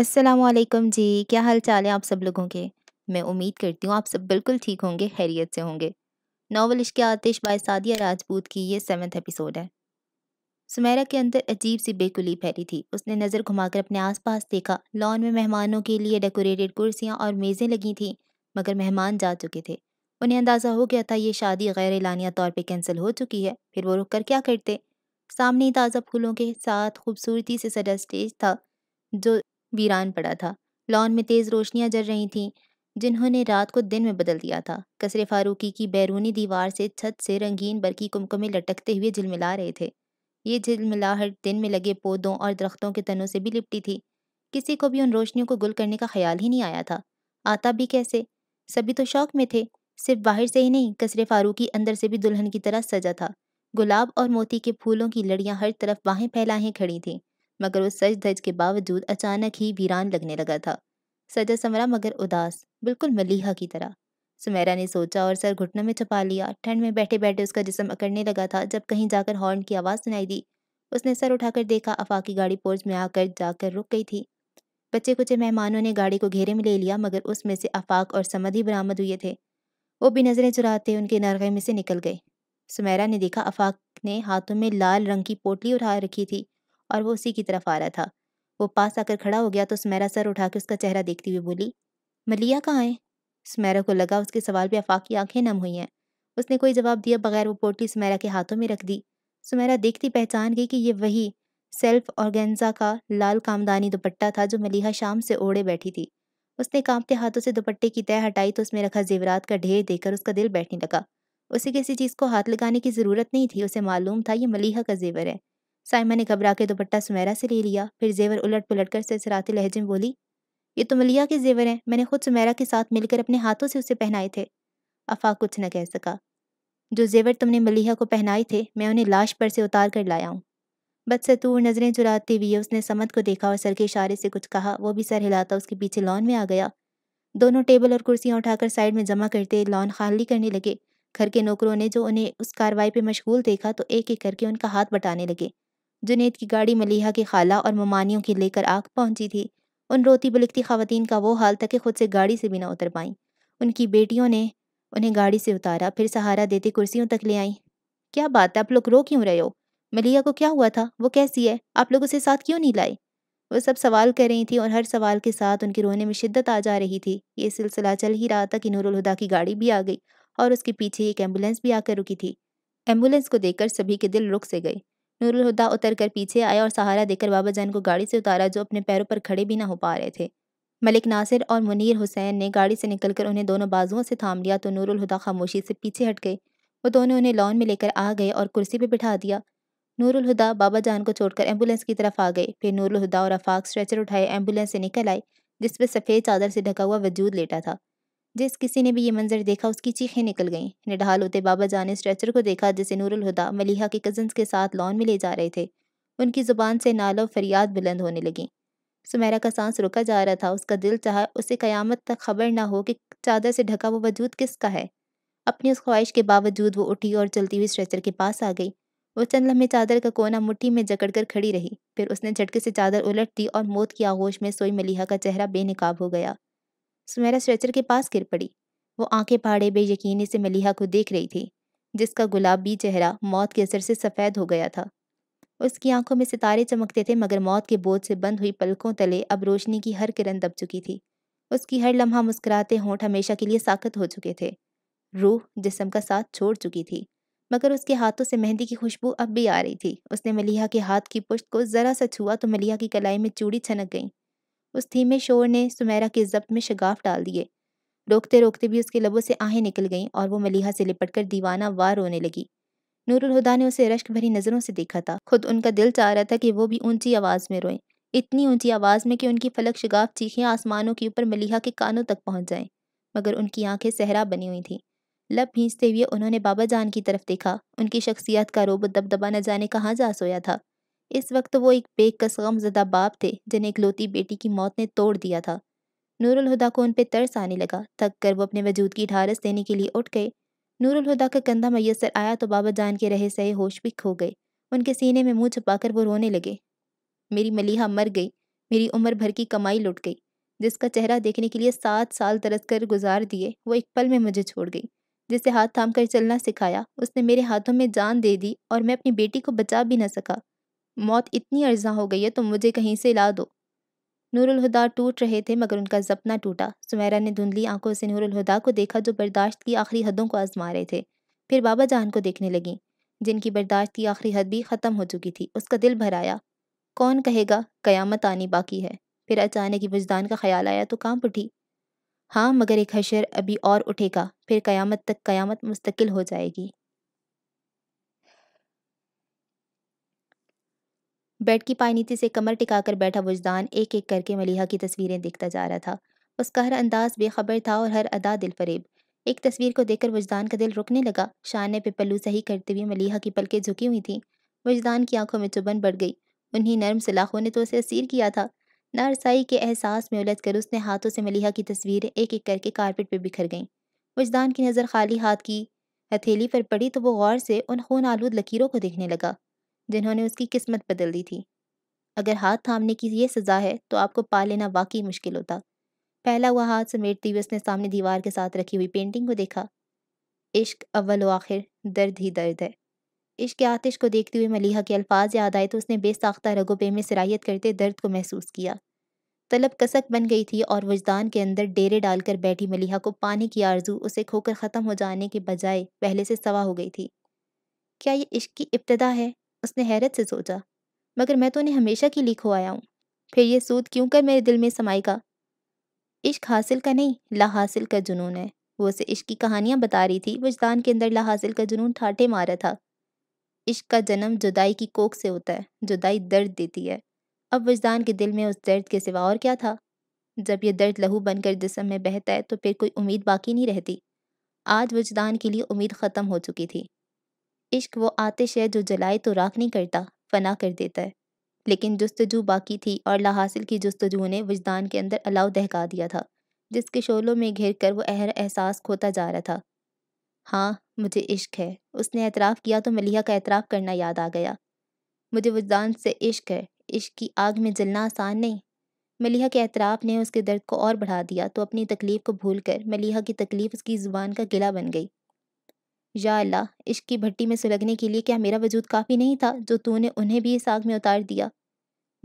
असलम जी क्या हाल चाल है आप सब लोगों के मैं उम्मीद करती हूँ आप सब बिल्कुल ठीक होंगे खैरियत से होंगे नावल इश्क आतिश बाय सादिया राजपूत की ये सेवन्थ एपिसोड है सुमेरा के अंदर अजीब सी बेकुली फैली थी उसने नज़र घुमाकर अपने आसपास देखा लॉन में मेहमानों के लिए डेकोरेटेड कुर्सियाँ और मेज़ें लगी थीं मगर मेहमान जा चुके थे उन्हें अंदाज़ा हो गया था ये शादी गैर एलानिया तौर पर कैंसिल हो चुकी है फिर वो रुक कर क्या करते सामने ताज़ा फूलों के साथ खूबसूरती से सजा स्टेज था जो वीरान पड़ा था लॉन में तेज़ रोशनियाँ जल रही थीं जिन्होंने रात को दिन में बदल दिया था कसरे फारूकी की बैरूनी दीवार से छत से रंगीन बरकी कुमकुमे लटकते हुए झिलमिला रहे थे ये झिलमिलाहट दिन में लगे पौधों और दरख्तों के तनों से भी लिपटी थी किसी को भी उन रोशनियों को गुल करने का ख्याल ही नहीं आया था आता भी कैसे सभी तो शौक में थे सिर्फ बाहर से ही नहीं कसरे फारूकी अंदर से भी दुल्हन की तरह सजा था गुलाब और मोती के फूलों की लड़ियां हर तरफ बाहें फैलाएं खड़ी थीं मगर उस सज धज के बावजूद अचानक ही वीरान लगने लगा था सजा समरा मगर उदास बिल्कुल मलीहा की तरह सुमेरा ने सोचा और सर घुटनों में छपा लिया ठंड में बैठे बैठे उसका जिसम अकड़ने लगा था जब कहीं जाकर हॉर्न की आवाज़ सुनाई दी उसने सर उठाकर देखा अफाकी गाड़ी पोर्च में आकर जाकर रुक गई थी बच्चे कुछ मेहमानों ने गाड़ी को घेरे में ले लिया मगर उसमें से अफाक और समद ही बरामद हुए थे वो भी नज़रें चुराते उनके नरगे में से निकल गए सुमेरा ने देखा अफाक ने हाथों में लाल रंग की पोटली उठा रखी थी और वो उसी की तरफ आ रहा था वो पास आकर खड़ा हो गया तो सुमैरा सर उठा के उसका चेहरा देखती हुई बोली मलिया कहाँ है सुमैरा को लगा उसके सवाल पे आफाकी आंखें नम हुई हैं उसने कोई जवाब दिया बगैर वो पोटली सुमेरा के हाथों में रख दी सुमेरा देखती पहचान गई कि ये वही सेल्फ ऑर्गेन्जा का लाल कामदानी दुपट्टा था जो मलिहा शाम से ओढ़े बैठी थी उसने कांपते हाथों से दुपट्टे की तय हटाई तो उसमें रखा जेवरात का ढेर देकर उसका दिल बैठने लगा उसे किसी चीज़ को हाथ लगाने की ज़रूरत नहीं थी उसे मालूम था ये मलिहा का जेवर है साइमा ने घबरा के दुपट्टा सुमेरा से ले लिया फिर जेवर उलट पुलट कर सरसराते लहजे में बोली ये तो मलिया के जेवर हैं मैंने खुद सुमेरा के साथ मिलकर अपने हाथों से उसे पहनाए थे अफाक कुछ न कह सका जो जेवर तुमने मलिया को पहनाए थे मैं उन्हें लाश पर से उतार कर लाया हूँ बदसतूर नज़रें चुराती हुए उसने समद को देखा और सर के इशारे से कुछ कहा वो भी सर हिलाता उसके पीछे लॉन में आ गया दोनों टेबल और कुर्सियाँ उठाकर साइड में जमा करते लॉन खाली करने लगे घर के नौकरों ने जो उन्हें उस कार्रवाई पर मशगूल देखा तो एक एक करके उनका हाथ बटाने लगे जुनेद की गाड़ी मलिहा की खाला और ममानियों की लेकर आग पहुंची थी उन रोती बिलखती खातन का वो हाल था कि खुद से गाड़ी से भी ना उतर पाई उनकी बेटियों ने उन्हें गाड़ी से उतारा फिर सहारा देते कुर्सियों तक ले आई क्या बात है आप लोग रो क्यों रहे हो मलिया को क्या हुआ था वो कैसी है आप लोग उसे साथ क्यों नहीं लाए वो सब सवाल कर रही थी और हर सवाल के साथ उनके रोने में शिद्दत आ जा रही थी ये सिलसिला चल ही रहा था कि हुदा की गाड़ी भी आ गई और उसके पीछे एक एम्बुलेंस भी आकर रुकी थी एम्बुलेंस को देखकर सभी के दिल रुक से गए नूरुलहुदा उतर कर पीछे आया और सहारा देकर बाबा जान को गाड़ी से उतारा जो अपने पैरों पर खड़े भी ना हो पा रहे थे मलिक नासिर और मुनीर हुसैन ने गाड़ी से निकलकर उन्हें दोनों बाजुओं से थाम लिया तो हुदा खामोशी से पीछे हट गए वो दोनों उन्हें लॉन में लेकर आ गए और कुर्सी पर बिठा दिया हुदा बाबा जान को छोड़कर एम्बुलेंस की तरफ आ गए फिर हुदा और अफाक स्ट्रेचर उठाए एम्बुलेंस से निकल आए जिस पर सफ़ेद चादर से ढका हुआ वजूद लेटा था जिस किसी ने भी ये मंजर देखा उसकी चीखें निकल गईं निढाल होते बाबा जान ने स्ट्रेचर को देखा जिसे नूरुल हुदा मलिहा के कजन्स के साथ लॉन में ले जा रहे थे उनकी ज़ुबान से नालो फरियाद बुलंद होने लगी सुमेरा का सांस रुका जा रहा था उसका दिल चाह उसे कयामत तक खबर ना हो कि चादर से ढका वो वजूद किसका है अपनी उस ख्वाहिश के बावजूद वो उठी और चलती हुई स्ट्रेचर के पास आ गई वो चंद लम्हे चादर का कोना मुट्ठी में जकड़ कर खड़ी रही फिर उसने झटके से चादर उलट दी और मौत की आगोश में सोई मलिहा का चेहरा बेनकाब हो गया सुमेरा स्ट्रेचर के पास गिर पड़ी वो आंखें फाड़े बेयकीनी से मलिहा को देख रही थी जिसका गुलाबी चेहरा मौत के असर से सफ़ेद हो गया था उसकी आंखों में सितारे चमकते थे मगर मौत के बोझ से बंद हुई पलकों तले अब रोशनी की हर किरण दब चुकी थी उसकी हर लम्हा मुस्कुराते होंठ हमेशा के लिए साकत हो चुके थे रूह जिसम का साथ छोड़ चुकी थी मगर उसके हाथों से मेहंदी की खुशबू अब भी आ रही थी उसने मलिहा के हाथ की पुष्ट को ज़रा सा छुआ तो मलिहा की कलाई में चूड़ी छनक गई उस धीमे शोर ने सुमेरा के जब्त में शगाफ डाल दिए रोकते रोकते भी उसके लबों से आहें निकल गईं और वो मलिहा से लिपट कर दीवाना वार रोने लगी नूरुल हुदा ने उसे रश्क भरी नज़रों से देखा था खुद उनका दिल चाह रहा था कि वो भी ऊंची आवाज़ में रोएं इतनी ऊंची आवाज़ में कि उनकी फलक शगाफ चीखें आसमानों के ऊपर मलिहा के कानों तक पहुंच जाए मगर उनकी आंखें सहरा बनी हुई थी लब भींचते हुए उन्होंने बाबा जान की तरफ देखा उनकी शख्सियत का रोब दबदबा न जाने कहाँ जा सोया था इस वक्त वो एक बेकस गमजदा बाप थे जिन्हें इकलौती बेटी की मौत ने तोड़ दिया था नूरुल हुदा को उन पर तरस आने लगा थक कर वो अपने वजूद की ढारस देने के लिए उठ गए नूरुल हुदा का कंधा मैसर आया तो बाबा जान के रहे सहे होश भी खो गए उनके सीने में मुँह छुपाकर वो रोने लगे मेरी मलिहा मर गई मेरी उम्र भर की कमाई लुट गई जिसका चेहरा देखने के लिए सात साल तरस कर गुजार दिए वो एक पल में मुझे छोड़ गई जिसे हाथ थाम कर चलना सिखाया उसने मेरे हाथों में जान दे दी और मैं अपनी बेटी को बचा भी न सका मौत इतनी अर्जा हो गई है तो मुझे कहीं से ला दो नूरुल टूट रहे थे मगर उनका जपना टूटा सुमेरा ने धुंधली आंखों से नूरुल को देखा जो बर्दाश्त की आखिरी हदों को आजमा रहे थे फिर बाबा जान को देखने लगी जिनकी बर्दाश्त की आखिरी हद भी ख़त्म हो चुकी थी उसका दिल भर आया कौन कहेगा कयामत आनी बाकी है फिर अचानक ही बुजदान का ख्याल आया तो कांप उठी हाँ मगर एक हशर अभी और उठेगा फिर कयामत तक कयामत मुस्तकिल हो जाएगी बेड की नीति से कमर टिकाकर बैठा वजदान एक एक करके मलिहा की तस्वीरें देखता जा रहा था उसका हर अंदाज बेखबर था और हर अदा दिल फरेब एक तस्वीर को देखकर वजदान का दिल रुकने लगा शान पे पल्लू सही करते हुए मलिहा की पलकें झुकी हुई थी वजदान की आंखों में चुबन बढ़ गई उन्हीं नर्म सलाखों ने तो उसे असीर किया था नारसाई के एहसास में उलझ कर उसने हाथों से मलिहा की तस्वीरें एक एक करके कारपेट पर बिखर गईं वजदान की नज़र खाली हाथ की हथेली पर पड़ी तो वो गौर से उन खून आलूद लकीरों को देखने लगा जिन्होंने उसकी किस्मत बदल दी थी अगर हाथ थामने की यह सज़ा है तो आपको पा लेना वाकई मुश्किल होता पहला हुआ हाथ समेटते हुए उसने सामने दीवार के साथ रखी हुई पेंटिंग को देखा इश्क अव्वल व आखिर दर्द ही दर्द है इश्क के आतिश को देखते हुए मलिहा के अल्फाज याद आए तो उसने बेसाख्ता पे में सराहियत करते दर्द को महसूस किया तलब कसक बन गई थी और वजदान के अंदर डेरे डालकर बैठी मलिहा को पाने की आरजू उसे खोकर ख़त्म हो जाने के बजाय पहले से सवा हो गई थी क्या ये इश्क की इब्तदा है उसने हैरत से सोचा मगर मैं तो उन्हें हमेशा के लिए खो आया हूँ फिर ये सूद क्यों कर मेरे दिल में समाएगा इश्क हासिल का नहीं ला हासिल का जुनून है वो उसे इश्क की कहानियाँ बता रही थी वजदान के अंदर ला हासिल का जुनून ठाठे मारा था इश्क का जन्म जुदाई की कोख से होता है जुदाई दर्द देती है अब वजदान के दिल में उस दर्द के सिवा और क्या था जब यह दर्द लहू बनकर जिसम में बहता है तो फिर कोई उम्मीद बाकी नहीं रहती आज वजदान के लिए उम्मीद ख़त्म हो चुकी थी इश्क वो आतिश है जो जलाए तो राख नहीं करता फना कर देता है लेकिन जस्तजू बाकी थी और लाहासिल की जस्तजू ने वजदान के अंदर अलाव दहका दिया था जिसके शोलों में घिर कर वह अहर एहसास खोता जा रहा था हाँ मुझे इश्क है उसने एतराफ़ किया तो मलिया का एतराफ़ करना याद आ गया मुझे वजदान से इश्क है इश्क की आग में जलना आसान नहीं मलिहा के एतराफ़ ने उसके दर्द को और बढ़ा दिया तो अपनी तकलीफ़ को भूल कर मलिया की तकलीफ़ उसकी ज़ुबान का गिला बन गई या अल्लाह इश्क की भट्टी में सुलगने के लिए क्या मेरा वजूद काफ़ी नहीं था जो तूने उन्हें भी इस आग में उतार दिया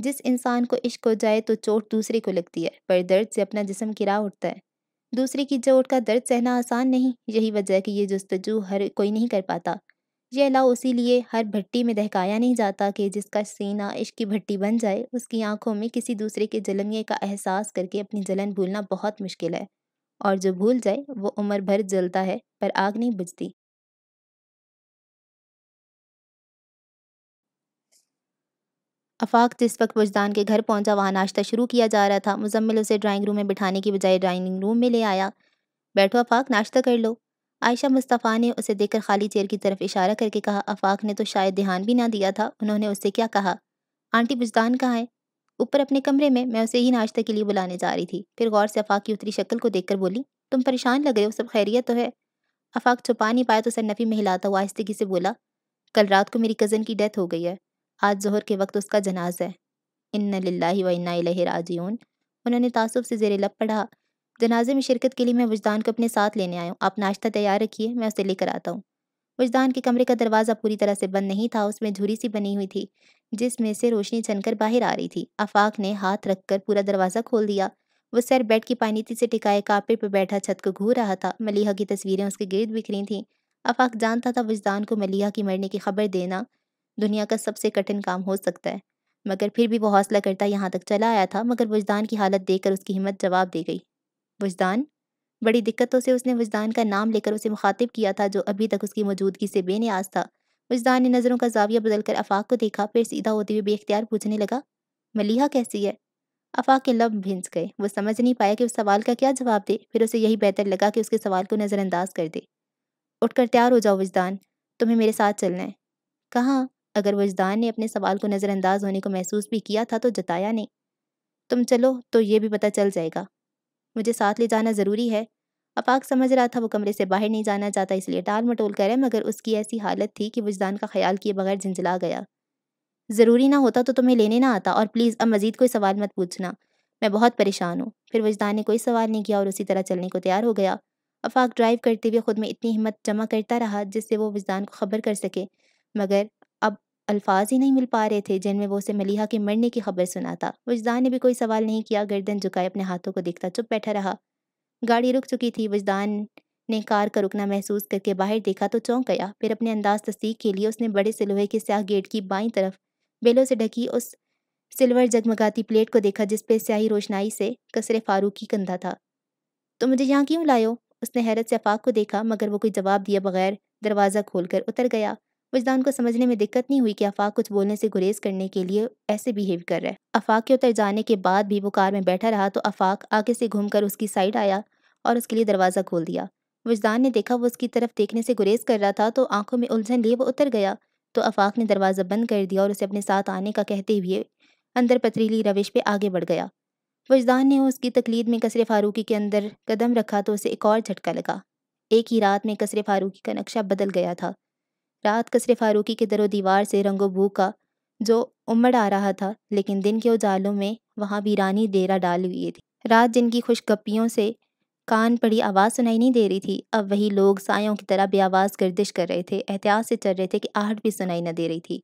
जिस इंसान को इश्क हो जाए तो चोट दूसरे को लगती है पर दर्द से अपना जिसम गिरा उठता है दूसरे की चोट का दर्द सहना आसान नहीं यही वजह है कि ये जस्तजू हर कोई नहीं कर पाता ये अलाव उसी लिए हर भट्टी में दहकाया नहीं जाता कि जिसका सीना इश्क की भट्टी बन जाए उसकी आंखों में किसी दूसरे के जलमिए का एहसास करके अपनी जलन भूलना बहुत मुश्किल है और जो भूल जाए वो उम्र भर जलता है पर आग नहीं बुझती अफाक जिस वक्त वजदान के घर पहुंचा वहाँ नाश्ता शुरू किया जा रहा था मुजम्मिल उसे ड्राइंग रूम में बिठाने की बजाय ड्राइंग रूम में ले आया बैठो अफाक नाश्ता कर लो आयशा मुस्तफ़ा ने उसे देखकर खाली चेयर की तरफ इशारा करके कहा अफाक ने तो शायद ध्यान भी ना दिया था उन्होंने उससे क्या कहा आंटी बुजदान कहाँ है ऊपर अपने कमरे में मैं उसे ही नाश्ते के लिए बुलाने जा रही थी फिर गौर से अफाक की उतरी शक्ल को देखकर बोली तुम परेशान लग रहे हो सब खैरियत तो है अफाक छुपा नहीं पाया तो सर नफ़ी में हिलाता हुआ आहिस्तगी से बोला कल रात को मेरी कज़न की डेथ हो गई है आज जहर के वक्त उसका जनाज है इन व इन्ना राजून उन्होंने तासुब से जेरे लप पढ़ा जनाजे में शिरकत के लिए मैं वजदान को अपने साथ लेने आया हूँ आप नाश्ता तैयार रखिए मैं उसे लेकर आता हूँ वजदान के कमरे का दरवाज़ा पूरी तरह से बंद नहीं था उसमें झुरी सी बनी हुई थी जिसमें से रोशनी छनकर बाहर आ रही थी आफाक ने हाथ रखकर पूरा दरवाज़ा खोल दिया वो सर बेड की पानीती से टिकाए कापे पर बैठा छत को घूर रहा था मलिहा की तस्वीरें उसके गिरद बिखरी थीं आफाक जानता था वजदान को मलिहा की मरने की खबर देना दुनिया का सबसे कठिन काम हो सकता है मगर फिर भी वो हौसला करता यहाँ तक चला आया था मगर वजदान की हालत देखकर उसकी हिम्मत जवाब दे गई वजदान बड़ी दिक्कतों से उसने वजदान का नाम लेकर उसे मुखातिब किया था जो अभी तक उसकी मौजूदगी से बेनियाज था वजदान ने नज़रों का जाविया बदलकर अफाक को देखा फिर सीधा होते हुए बेख्तियार पूछने लगा मलिहा कैसी है अफाक के लब भिंस गए वो समझ नहीं पाया कि उस सवाल का क्या जवाब दे फिर उसे यही बेहतर लगा कि उसके सवाल को नज़रअंदाज कर दे उठकर तैयार हो जाओ वजदान तुम्हें मेरे साथ चलना है कहाँ अगर वजदान ने अपने सवाल को नज़रअंदाज होने को महसूस भी किया था तो जताया नहीं तुम चलो तो ये भी पता चल जाएगा मुझे साथ ले जाना ज़रूरी है अफाक समझ रहा था वो कमरे से बाहर नहीं जाना चाहता इसलिए टाल मटोल कर मगर उसकी ऐसी हालत थी कि वजदान का ख्याल किए बगैर झंझला गया ज़रूरी ना होता तो तुम्हें लेने ना आता और प्लीज़ अब मज़ीद कोई सवाल मत पूछना मैं बहुत परेशान हूँ फिर वजदान ने कोई सवाल नहीं किया और उसी तरह चलने को तैयार हो गया अफाक ड्राइव करते हुए ख़ुद में इतनी हिम्मत जमा करता रहा जिससे वो वजदान को खबर कर सके मगर अल्फाज ही नहीं मिल पा रहे थे जिनमें वो उसे मलिहा के मरने की खबर सुना था वजदान ने भी कोई सवाल नहीं किया गर्दन झुकाए अपने हाथों को देखता चुप बैठा रहा गाड़ी रुक चुकी थी वजदान ने कार का रुकना महसूस करके बाहर देखा तो चौंक गया फिर अपने अंदाज तस्दीक के लिए उसने बड़े से लोहे के स्याह गेट की बाई तरफ बेलों से ढकी उस सिल्वर जगमगाती प्लेट को देखा जिसपे स्याही रोशनाई से कसरे फारूकी कंधा था तो मुझे यहाँ क्यों लायो उसने हैरत से अफाक को देखा मगर वो कोई जवाब दिए बगैर दरवाज़ा खोलकर उतर गया वजदान को समझने में दिक्कत नहीं हुई कि अफाक कुछ बोलने से गुरेज करने के लिए ऐसे बिहेव कर रहा है अफाक के उतर जाने के बाद भी वो कार में बैठा रहा तो अफाक आगे से घूमकर उसकी साइड आया और उसके लिए दरवाज़ा खोल दिया वजदान ने देखा वो उसकी तरफ देखने से गुरेज कर रहा था तो आंखों में उलझन लिए वो उतर गया तो अफाक ने दरवाज़ा बंद कर दिया और उसे अपने साथ आने का कहते हुए अंदर पथरीली रविश पे आगे बढ़ गया वजदान ने उसकी तकलीद में कसरे फारूकी के अंदर कदम रखा तो उसे एक और झटका लगा एक ही रात में कसरे फारूकी का नक्शा बदल गया था रात कसरे फारूकी के दरो दीवार से रंगो भूखा जो उमड़ आ रहा था लेकिन दिन के उजालों में वहाँ वीरानी डेरा डाल हुई थी रात जिनकी खुशगप्पियों से कान पड़ी आवाज़ सुनाई नहीं दे रही थी अब वही लोग सायों की तरह बेआवाज़ गर्दिश कर रहे थे एहतियात से चल रहे थे कि आहट भी सुनाई न दे रही थी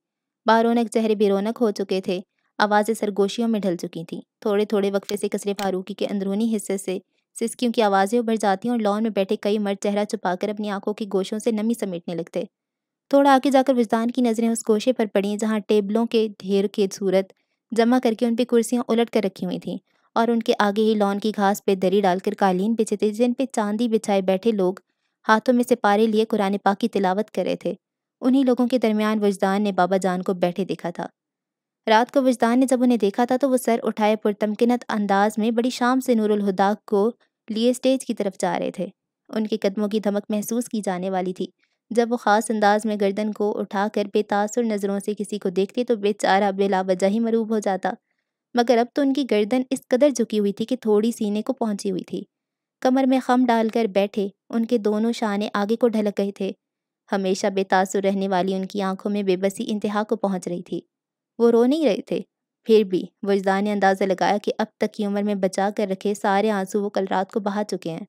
बारोनक चेहरे बेरोनक हो चुके थे आवाज़ें सरगोशियों में ढल चुकी थीं थोड़े थोड़े वक्फे से कसरे फारूकी के अंदरूनी हिस्से से सिस्कियों की आवाज़ें उभर जाती और लॉन में बैठे कई मर्द चेहरा छुपाकर अपनी आंखों की गोशों से नमी समेटने लगते थोड़ा आगे जाकर विजदान की नज़रें उस गोशे पर पड़ी जहाँ टेबलों के ढेर के सूरत जमा करके उन पर कुर्सियाँ उलट कर रखी हुई थी और उनके आगे ही लॉन की घास पे दरी डालकर कालीन बिछे थे जिन पे चांदी बिछाए बैठे लोग हाथों में से पारे लिए कुरान पाक की तिलावत कर रहे थे उन्हीं लोगों के दरमियान वजदान ने बाबा जान को बैठे देखा था रात को वजदान ने जब उन्हें देखा था तो वो सर उठाए पुरतमकिनत अंदाज में बड़ी शाम से नूरुल को लिए स्टेज की तरफ जा रहे थे उनके कदमों की धमक महसूस की जाने वाली थी जब वो ख़ास अंदाज में गर्दन को उठाकर बेतासुर नज़रों से किसी को देखती तो बेचारा बेलावजह ही मरूब हो जाता मगर अब तो उनकी गर्दन इस कदर झुकी हुई थी कि थोड़ी सीने को पहुंची हुई थी कमर में खम डालकर बैठे उनके दोनों शाने आगे को ढलक गए थे हमेशा बेतासुर रहने वाली उनकी आंखों में बेबसी इंतहा को पहुँच रही थी वो रो नहीं रहे थे फिर भी वजदा ने अंदाज़ा लगाया कि अब तक की उम्र में बचा कर रखे सारे आंसू वो कल रात को बहा चुके हैं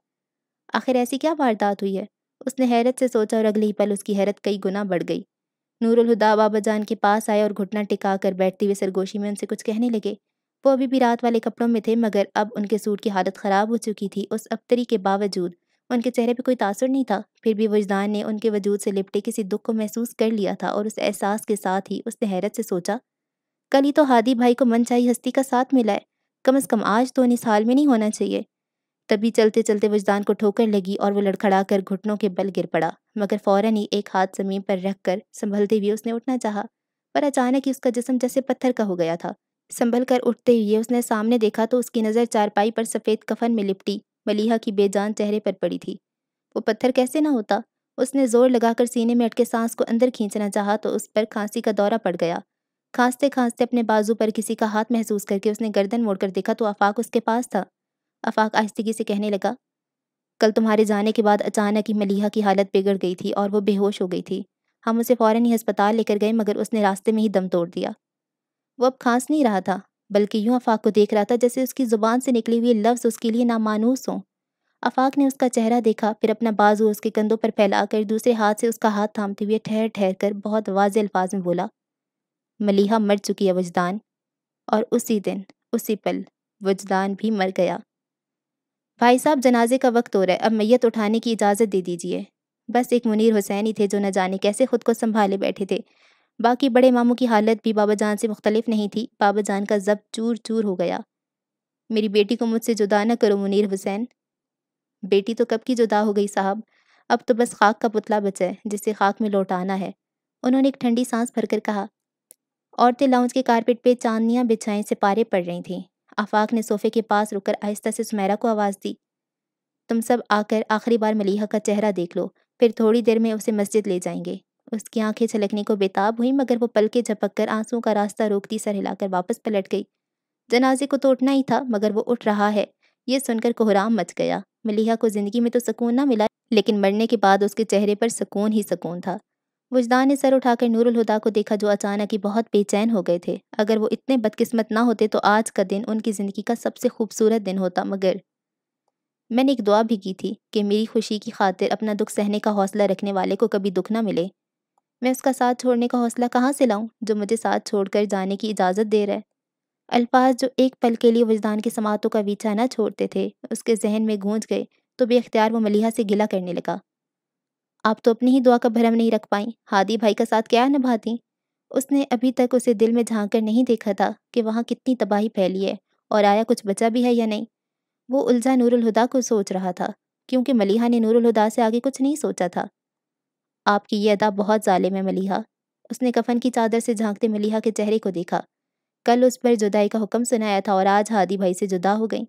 आखिर ऐसी क्या वारदात हुई है उसने हैरत से सोचा और अगले ही पल उसकी हैरत कई गुना बढ़ गई नूरुल हुदा बाबा जान के पास आए और घुटना टिका कर बैठते हुए सरगोशी में उनसे कुछ कहने लगे वो अभी भी रात वाले कपड़ों में थे मगर अब उनके सूट की हालत ख़राब हो चुकी थी उस अफ्तरी के बावजूद उनके चेहरे पर कोई तासर नहीं था फिर भी वजदान ने उनके वजूद से लिपटे किसी दुख को महसूस कर लिया था और उस एहसास के साथ ही उसने हैरत से सोचा कल ही तो हादी भाई को मनचाही हस्ती का साथ मिला है कम अज़ कम आज तो उन्हें इस हाल में नहीं होना चाहिए तभी चलते चलते वजदान को ठोकर लगी और वो लड़खड़ा कर घुटनों के बल गिर पड़ा मगर फौरन ही एक हाथ जमीन पर रख कर संभलते हुए उसने उठना चाहा पर अचानक ही उसका जिसम जैसे पत्थर का हो गया था संभल कर उठते हुए उसने सामने देखा तो उसकी नज़र चारपाई पर सफ़ेद कफन में लिपटी मलिहा की बेजान चेहरे पर पड़ी थी वो पत्थर कैसे ना होता उसने जोर लगाकर सीने में अटके सांस को अंदर खींचना चाहा तो उस पर खांसी का दौरा पड़ गया खांसते खांसते अपने बाजू पर किसी का हाथ महसूस करके उसने गर्दन मोड़कर देखा तो आफाक उसके पास था अफाक आहिस्तगी से कहने लगा कल तुम्हारे जाने के बाद अचानक ही मलिहा की हालत बिगड़ गई थी और वो बेहोश हो गई थी हम उसे फ़ौर ही अस्पताल लेकर गए मगर उसने रास्ते में ही दम तोड़ दिया वो अब खांस नहीं रहा था बल्कि यूं अफाक को देख रहा था जैसे उसकी ज़ुबान से निकले हुए लफ्ज़ उसके लिए नामानूस हों अफाक ने उसका चेहरा देखा फिर अपना बाजू उसके कंधों पर फैलाकर दूसरे हाथ से उसका हाथ थामते हुए ठहर ठहर कर बहुत वाज अल्फाज में बोला मलिहा मर चुकी है वजदान और उसी दिन उसी पल वजदान भी मर गया भाई साहब जनाजे का वक्त हो रहा है अब मैयत उठाने की इजाज़त दे दीजिए बस एक मुनीर हुसैन ही थे जो न जाने कैसे खुद को संभाले बैठे थे बाकी बड़े मामू की हालत भी बाबा जान से मुख्तलिफ नहीं थी बाबा जान का जब चूर चूर हो गया मेरी बेटी को मुझसे जुदा न करो मुनीर हुसैन बेटी तो कब की जुदा हो गई साहब अब तो बस खाक का पुतला बचा है जिसे खाक में लौटाना है उन्होंने एक ठंडी सांस भरकर कहा औरतें लाउंज के कारपेट पे चांदनियाँ बिछाएं पारे पड़ रही थीं आफाक ने सोफे के पास रुककर आहिस्ता से सुमेरा को आवाज़ दी तुम सब आकर आखिरी बार मलीहा का चेहरा देख लो फिर थोड़ी देर में उसे मस्जिद ले जाएंगे उसकी आंखें छलकने को बेताब हुई मगर वो पल के झपक कर आंसुओं का रास्ता रोकती सर हिलाकर वापस पलट गई जनाजे को तो उठना ही था मगर वो उठ रहा है ये सुनकर कोहराम मच गया मलिहा को ज़िंदगी में तो सुकून ना मिला लेकिन मरने के बाद उसके चेहरे पर सुकून ही सुकून था वजदान ने सर उठाकर नूरुल हुदा को देखा जो अचानक ही बहुत बेचैन हो गए थे अगर वो इतने बदकिस्मत ना होते तो आज का दिन उनकी ज़िंदगी का सबसे खूबसूरत दिन होता मगर मैंने एक दुआ भी की थी कि मेरी खुशी की खातिर अपना दुख सहने का हौसला रखने वाले को कभी दुख ना मिले मैं उसका साथ छोड़ने का हौसला कहाँ से लाऊं जो मुझे साथ छोड़कर जाने की इजाज़त दे रहा है अल्फाज जो एक पल के लिए वजदान की समातों का वीछा ना छोड़ते थे उसके जहन में गूंज गए तो बेख्तियार वो मलिहा से गिला करने लगा आप तो अपनी ही दुआ का भरम नहीं रख पाई हादी भाई का साथ क्या निभाती उसने अभी तक उसे दिल में झांक कर नहीं देखा था कि वहाँ कितनी तबाही फैली है और आया कुछ बचा भी है या नहीं वो उलझा नूरुल हुदा को सोच रहा था क्योंकि मलिहा ने नूरुल हुदा से आगे कुछ नहीं सोचा था आपकी ये अदा बहुत जालिम है मलिहा उसने कफन की चादर से झांकते मलिहा के चेहरे को देखा कल उस पर जुदाई का हुक्म सुनाया था और आज हादी भाई से जुदा हो गई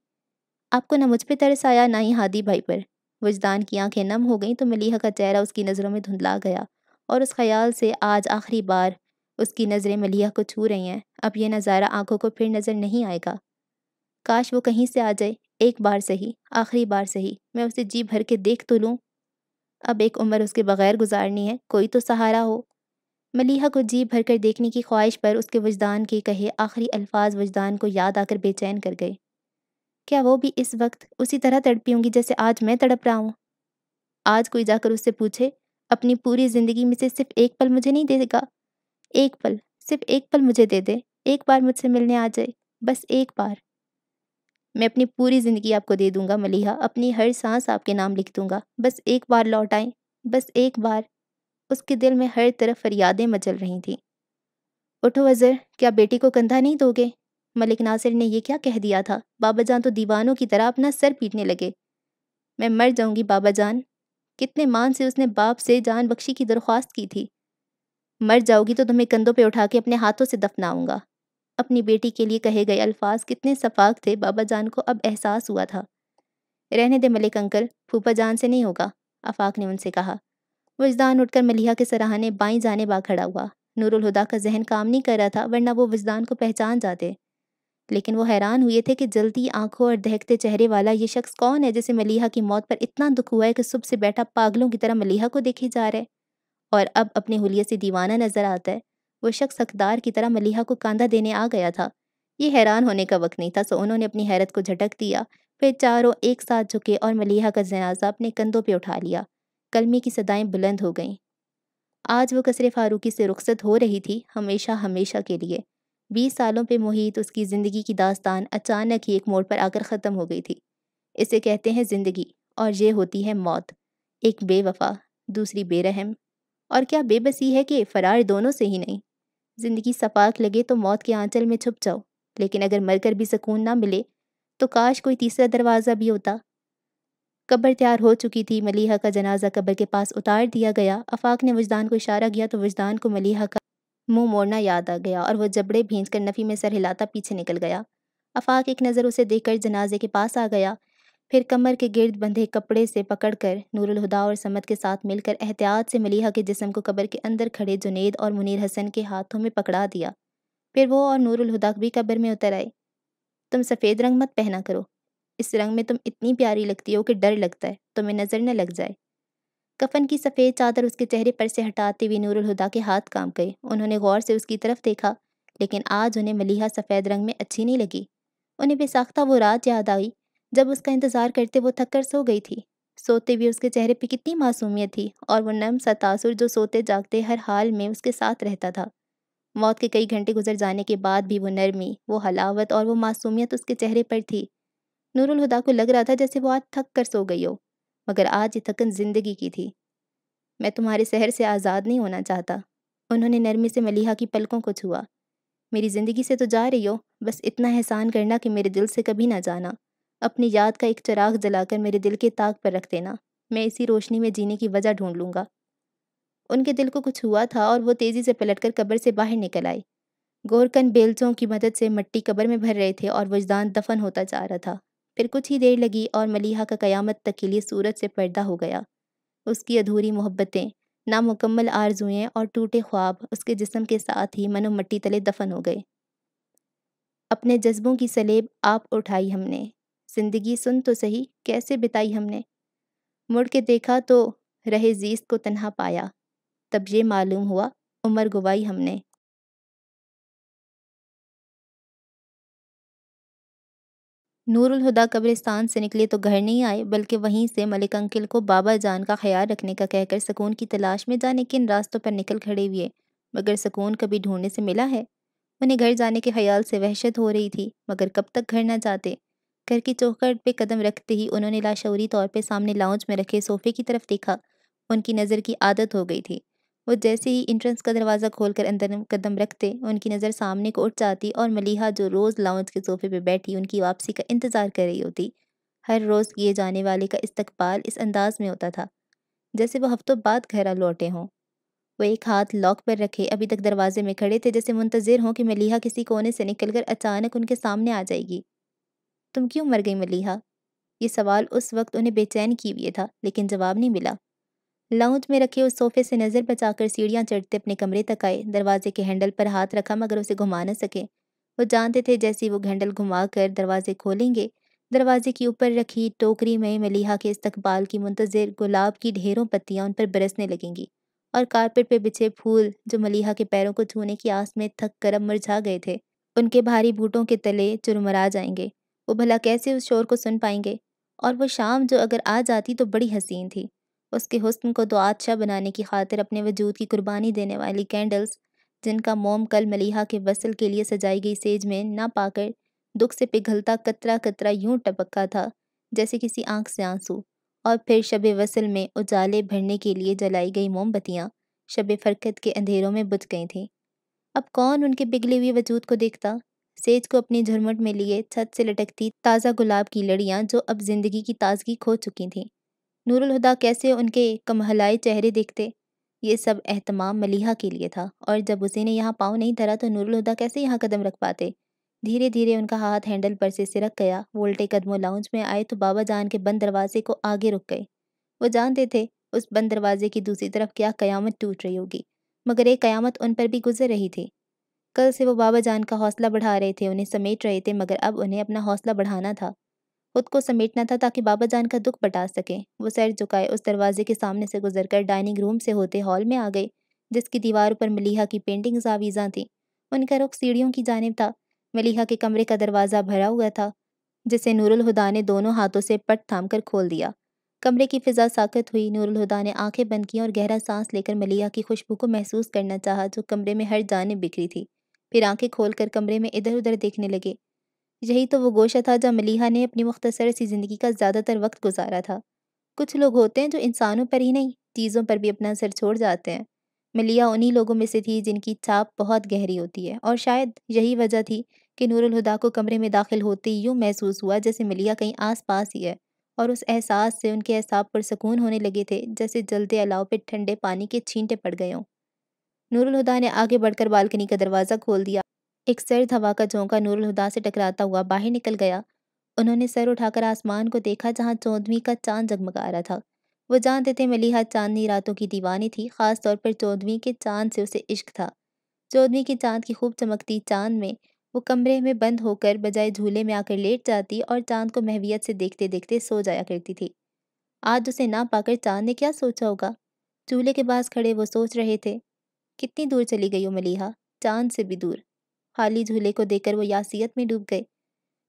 आपको ना मुझ पर तरस आया ना ही हादी भाई पर वजदान की आंखें नम हो गईं तो मलीहा का चेहरा उसकी नज़रों में धुंधला गया और उस ख्याल से आज आखिरी बार उसकी नज़रें मलिया को छू रही हैं अब यह नज़ारा आंखों को फिर नज़र नहीं आएगा काश वो कहीं से आ जाए एक बार सही आखिरी बार सही मैं उसे जी भर के देख तो लूँ अब एक उम्र उसके बगैर गुजारनी है कोई तो सहारा हो मलिहा को जी भर कर देखने की ख्वाहिश पर उसके वजदान के कहे आखिरी अल्फाज वजदान को याद आकर बेचैन कर गए क्या वो भी इस वक्त उसी तरह तड़पी होंगी जैसे आज मैं तड़प रहा हूँ आज कोई जाकर उससे पूछे अपनी पूरी जिंदगी में से सिर्फ एक पल मुझे नहीं देगा एक पल सिर्फ एक पल मुझे दे दे एक बार मुझसे मिलने आ जाए बस एक बार मैं अपनी पूरी ज़िंदगी आपको दे दूंगा मलिहा अपनी हर सांस आपके नाम लिख दूंगा बस एक बार लौट आए बस एक बार उसके दिल में हर तरफ फरियादें मचल रही थी उठो अज़र क्या बेटी को कंधा नहीं दोगे मलिक नासिर ने यह क्या कह दिया था बाबा जान तो दीवानों की तरह अपना सर पीटने लगे मैं मर जाऊंगी बाबा जान कितने मान से उसने बाप से जान बख्शी की दरख्वास्त की थी मर जाओगी तो तुम्हें कंधों पे उठा के अपने हाथों से दफनाऊंगा अपनी बेटी के लिए कहे गए अल्फाज कितने सफाक थे बाबा जान को अब एहसास हुआ था रहने दे मलिक अंकल फूफा जान से नहीं होगा आफाक ने उनसे कहा वजदान उठकर मलिहा के सराहाने बाई जाने बा खड़ा हुआ नूरुल हुदा का जहन काम नहीं कर रहा था वरना वो वजदान को पहचान जाते लेकिन वो हैरान हुए थे कि जल्दी आंखों और दहकते चेहरे वाला ये शख्स कौन है जिसे मलिहा की मौत पर इतना दुख हुआ है कि सुबह से बैठा पागलों की तरह मलिहा को देखे जा रहा है और अब अपने हुलिये से दीवाना नजर आता है वो शख्स हकदार की तरह मलिहा को कांधा देने आ गया था ये हैरान होने का वक्त नहीं था सो उन्होंने अपनी हैरत को झटक दिया फिर चारों एक साथ झुके और मलिहा का जनाजा अपने कंधों पर उठा लिया कलमे की सदाएं बुलंद हो गईं आज वो कसरे फारूकी से रुखसत हो रही थी हमेशा हमेशा के लिए बीस सालों पर मुहित उसकी ज़िंदगी की दास्तान अचानक ही एक मोड़ पर आकर ख़त्म हो गई थी इसे कहते हैं ज़िंदगी और ये होती है मौत एक बेवफा दूसरी बेरहम और क्या बेबसी है कि फ़रार दोनों से ही नहीं ज़िंदगी सपाक लगे तो मौत के आंचल में छुप जाओ लेकिन अगर मरकर भी सुकून ना मिले तो काश कोई तीसरा दरवाज़ा भी होता कब्र तैयार हो चुकी थी मलिहा का जनाजा कब्र के पास उतार दिया गया अफाक ने वजदान को इशारा किया तो वजदान को मलिहा का मुंह मोड़ना याद आ गया और वो जबड़े भींच कर नफ़ी में सर हिलाता पीछे निकल गया अफाक एक नज़र उसे देखकर जनाजे के पास आ गया फिर कमर के गिर्द बंधे कपड़े से पकड़कर नूरुल हुदा और समद के साथ मिलकर एहतियात से मलिहा के जिसम को कब्र के अंदर खड़े जुनेद और मुनीर हसन के हाथों में पकड़ा दिया फिर वो और नूरुल हुदा भी कब्र में उतर आए तुम सफ़ेद रंग मत पहना करो इस रंग में तुम इतनी प्यारी लगती हो कि डर लगता है तुम्हें नज़र न लग जाए कफन की सफ़ेद चादर उसके चेहरे पर से हटाते हुए नूरुल हुदा के हाथ काम गए उन्होंने गौर से उसकी तरफ देखा लेकिन आज उन्हें मलिहा सफ़ेद रंग में अच्छी नहीं लगी उन्हें बेसाख्ता वो रात याद आई जब उसका इंतज़ार करते वो थक कर सो गई थी सोते हुए उसके चेहरे पर कितनी मासूमियत थी और वो नम सा तासुर जो सोते जागते हर हाल में उसके साथ रहता था मौत के कई घंटे गुजर जाने के बाद भी वो नरमी वो हलावत और वो मासूमियत उसके चेहरे पर थी नूरुल हुदा को लग रहा था जैसे वो आज थक कर सो गई हो मगर आज ये थकन जिंदगी की थी मैं तुम्हारे शहर से आज़ाद नहीं होना चाहता उन्होंने नरमी से मलिहा की पलकों को छुआ मेरी ज़िंदगी से तो जा रही हो बस इतना एहसान करना कि मेरे दिल से कभी ना जाना अपनी याद का एक चिराग जलाकर मेरे दिल के ताक पर रख देना मैं इसी रोशनी में जीने की वजह ढूंढ लूँगा उनके दिल को कुछ हुआ था और वो तेज़ी से पलटकर कब्र से बाहर निकल आई गोरकन बेलचों की मदद से मट्टी कब्र में भर रहे थे और वजदान दफन होता जा रहा था फिर कुछ ही देर लगी और मलिहा का कयामत तक के लिए सूरज से पर्दा हो गया उसकी अधूरी मोहब्बतें नामुकम्मल आरजुएँ और टूटे ख्वाब उसके जिस्म के साथ ही मनो मट्टी तले दफन हो गए अपने जज्बों की सलेब आप उठाई हमने ज़िंदगी सुन तो सही कैसे बिताई हमने मुड़ के देखा तो रहे जीस्त को तन्हा पाया तब ये मालूम हुआ उम्र गुवाई हमने नूरुल हुदा कब्रिस्तान से निकले तो घर नहीं आए बल्कि वहीं से मलिक अंकिल को बाबा जान का ख्याल रखने का कहकर सुकून की तलाश में जाने किन रास्तों पर निकल खड़े हुए मगर सुकून कभी ढूंढने से मिला है उन्हें घर जाने के ख्याल से वहशत हो रही थी मगर कब तक घर ना जाते घर की चौखट पे कदम रखते ही उन्होंने लाशौरी तौर पर सामने लाउंज में रखे सोफे की तरफ देखा उनकी नज़र की आदत हो गई थी वो जैसे ही इंट्रेंस का दरवाज़ा खोलकर अंदर कदम रखते उनकी नज़र सामने को उठ जाती और मलिहा जो रोज़ लाउंज के सोफे पर बैठी उनकी वापसी का इंतज़ार कर रही होती हर रोज़ किए जाने वाले का इस्तकबाल इस अंदाज में होता था जैसे वो हफ्तों बाद घर लौटे हों वो एक हाथ लॉक पर रखे अभी तक दरवाजे में खड़े थे जैसे मुंतज़र हों कि मलिहा किसी कोने से कर अचानक उनके सामने आ जाएगी तुम क्यों मर गई मलिहा ये सवाल उस वक्त उन्हें बेचैन किए हुए था लेकिन जवाब नहीं मिला लाउंज में रखे उस सोफे से नज़र बचाकर सीढ़ियाँ चढ़ते अपने कमरे तक आए दरवाजे के हैंडल पर हाथ रखा मगर उसे घुमा न सके वो जानते थे जैसे वो हैंडल घुमा कर दरवाजे खोलेंगे दरवाजे के ऊपर रखी टोकरी में मलिहा के इस्तकबाल की मुंतजर गुलाब की ढेरों पत्तियां उन पर बरसने लगेंगी और कारपेट पर बिछे फूल जो मलिहा के पैरों को छूने की आस में थक कर अब मुरझा गए थे उनके भारी बूटों के तले चुरमरा जाएंगे वो भला कैसे उस शोर को सुन पाएंगे और वो शाम जो अगर आ जाती तो बड़ी हसीन थी उसके हुस्न को तो आदशाह अच्छा बनाने की खातिर अपने वजूद की कुर्बानी देने वाली कैंडल्स जिनका मोम कल मलिहा के वसल के लिए सजाई गई सेज में ना पाकर दुख से पिघलता कतरा कतरा यूं टपका था जैसे किसी आंख से आंसू और फिर शब वसल में उजाले भरने के लिए जलाई गई मोमबत्तियाँ शब फरकत के अंधेरों में बुझ गई थीं अब कौन उनके बिगले हुए वजूद को देखता सेज को अपनी झुरमुट में लिए छत से लटकती ताज़ा गुलाब की लड़ियाँ जो अब जिंदगी की ताजगी खो चुकी थीं हुदा कैसे उनके कमहलाए चेहरे देखते ये सब अहतमाम मलिहा के लिए था और जब उसे ने यहाँ पाँव नहीं धरा तो हुदा कैसे यहाँ कदम रख पाते धीरे धीरे उनका हाथ हैंडल पर से सिरक गया वोल्टे कदमों लाउंज में आए तो बाबा जान के बंद दरवाजे को आगे रुक गए वो जानते थे उस बंद दरवाजे की दूसरी तरफ क्या कयामत टूट रही होगी मगर एक कयामत उन पर भी गुजर रही थी कल से वो बाबा जान का हौसला बढ़ा रहे थे उन्हें समेट रहे थे मगर अब उन्हें अपना हौसला बढ़ाना था खुद को समेटना था ताकि बाबा जान का दुख बटा सके वो सर झुकाए उस दरवाजे के सामने से गुजरकर डाइनिंग रूम से होते हॉल में आ गए जिसकी दीवार पर मलिहा की पेंटिंग्स आवीजा थी उनका रुख सीढ़ियों की जानब था मलिहा के कमरे का दरवाज़ा भरा हुआ था जिसे नूरुल हुदा ने दोनों हाथों से पट थाम कर खोल दिया कमरे की फिजा साकत हुई नूरुल हुदा ने आंखें बंद की और गहरा सांस लेकर मलिया की खुशबू को महसूस करना चाहा जो कमरे में हर जानब बिखरी थी फिर आंखें खोलकर कमरे में इधर उधर देखने लगे यही तो वो गोशा था जहाँ मलिहा ने अपनी मुख्तसर सी ज़िंदगी का ज़्यादातर वक्त गुजारा था कुछ लोग होते हैं जो इंसानों पर ही नहीं चीज़ों पर भी अपना सर छोड़ जाते हैं मलिया उन्हीं लोगों में से थी जिनकी छाप बहुत गहरी होती है और शायद यही वजह थी कि नूरुलहुदा को कमरे में दाखिल होते ही यूँ महसूस हुआ जैसे मलिया कहीं आस पास ही है और उस एहसास से उनके एहसाब पर सुकून होने लगे थे जैसे जलते अलाव पे ठंडे पानी के छींटे पड़ गए हों नूरुलहुदा ने आगे बढ़कर बालकनी का दरवाज़ा खोल दिया एक सर्द हवा का झोंका नूरुल हुदा से टकराता हुआ बाहर निकल गया उन्होंने सर उठाकर आसमान को देखा जहाँ चौदवी का चांद जगमगा रहा था वो जानते थे मलिहा चांदनी रातों की दीवानी थी ख़ास तौर पर चौदवी के चांद से उसे इश्क था चौदवी के चांद की खूब चमकती चांद में वो कमरे में बंद होकर बजाय झूले में आकर लेट जाती और चांद को महवियत से देखते देखते सो जाया करती थी आज उसे ना पाकर चांद ने क्या सोचा होगा चूल्हे के पास खड़े वो सोच रहे थे कितनी दूर चली गई हो मलिहा चांद से भी दूर हाली झूले को देकर वो यासियत में डूब गए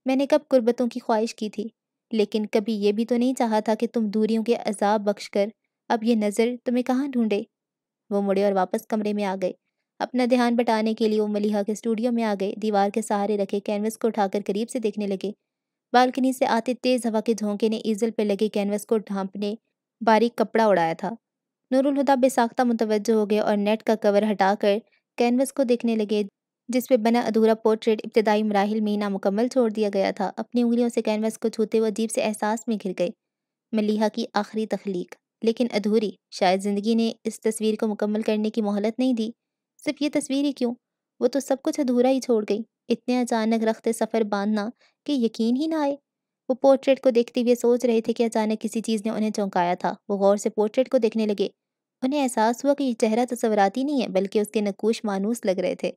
मैंने कब कुर्बतों की ख्वाहिश की थी लेकिन कभी ये भी तो नहीं चाहा था कि तुम दूरियों के अजाब बख्श कर अब ये नज़र तुम्हें कहाँ ढूंढे वो मुड़े और वापस कमरे में आ गए अपना ध्यान बटाने के लिए वो मलिहा के स्टूडियो में आ गए दीवार के सहारे रखे कैनवस को उठाकर करीब से देखने लगे बालकनी से आते तेज़ हवा के झोंके ने ईजल पर लगे कैनवस को ढांपने बारीक कपड़ा उड़ाया था नूरुल हुदा बेसाख्ता मुतवजह हो गए और नेट का कवर हटाकर कैनवस को देखने लगे जिस पे बना अधूरा पोर्ट्रेट इब्तदाई मराहल में नामुकम्मल छोड़ दिया गया था अपनी उंगलियों से कैनवस को छूते हुए अजीब से एहसास में घिर गए मलिहा की आखिरी तख्लीक लेकिन अधूरी शायद ज़िंदगी ने इस तस्वीर को मुकम्मल करने की मोहलत नहीं दी सिर्फ ये तस्वीर ही क्यों वो तो सब कुछ अधूरा ही छोड़ गई इतने अचानक रखते सफ़र बांधना कि यकीन ही ना आए वो पोर्ट्रेट को देखते हुए सोच रहे थे कि अचानक किसी चीज़ ने उन्हें चौंकाया था वो गौर से पोर्ट्रेट को देखने लगे उन्हें एहसास हुआ कि ये चेहरा तस्वराती नहीं है बल्कि उसके नकूश मानूस लग रहे थे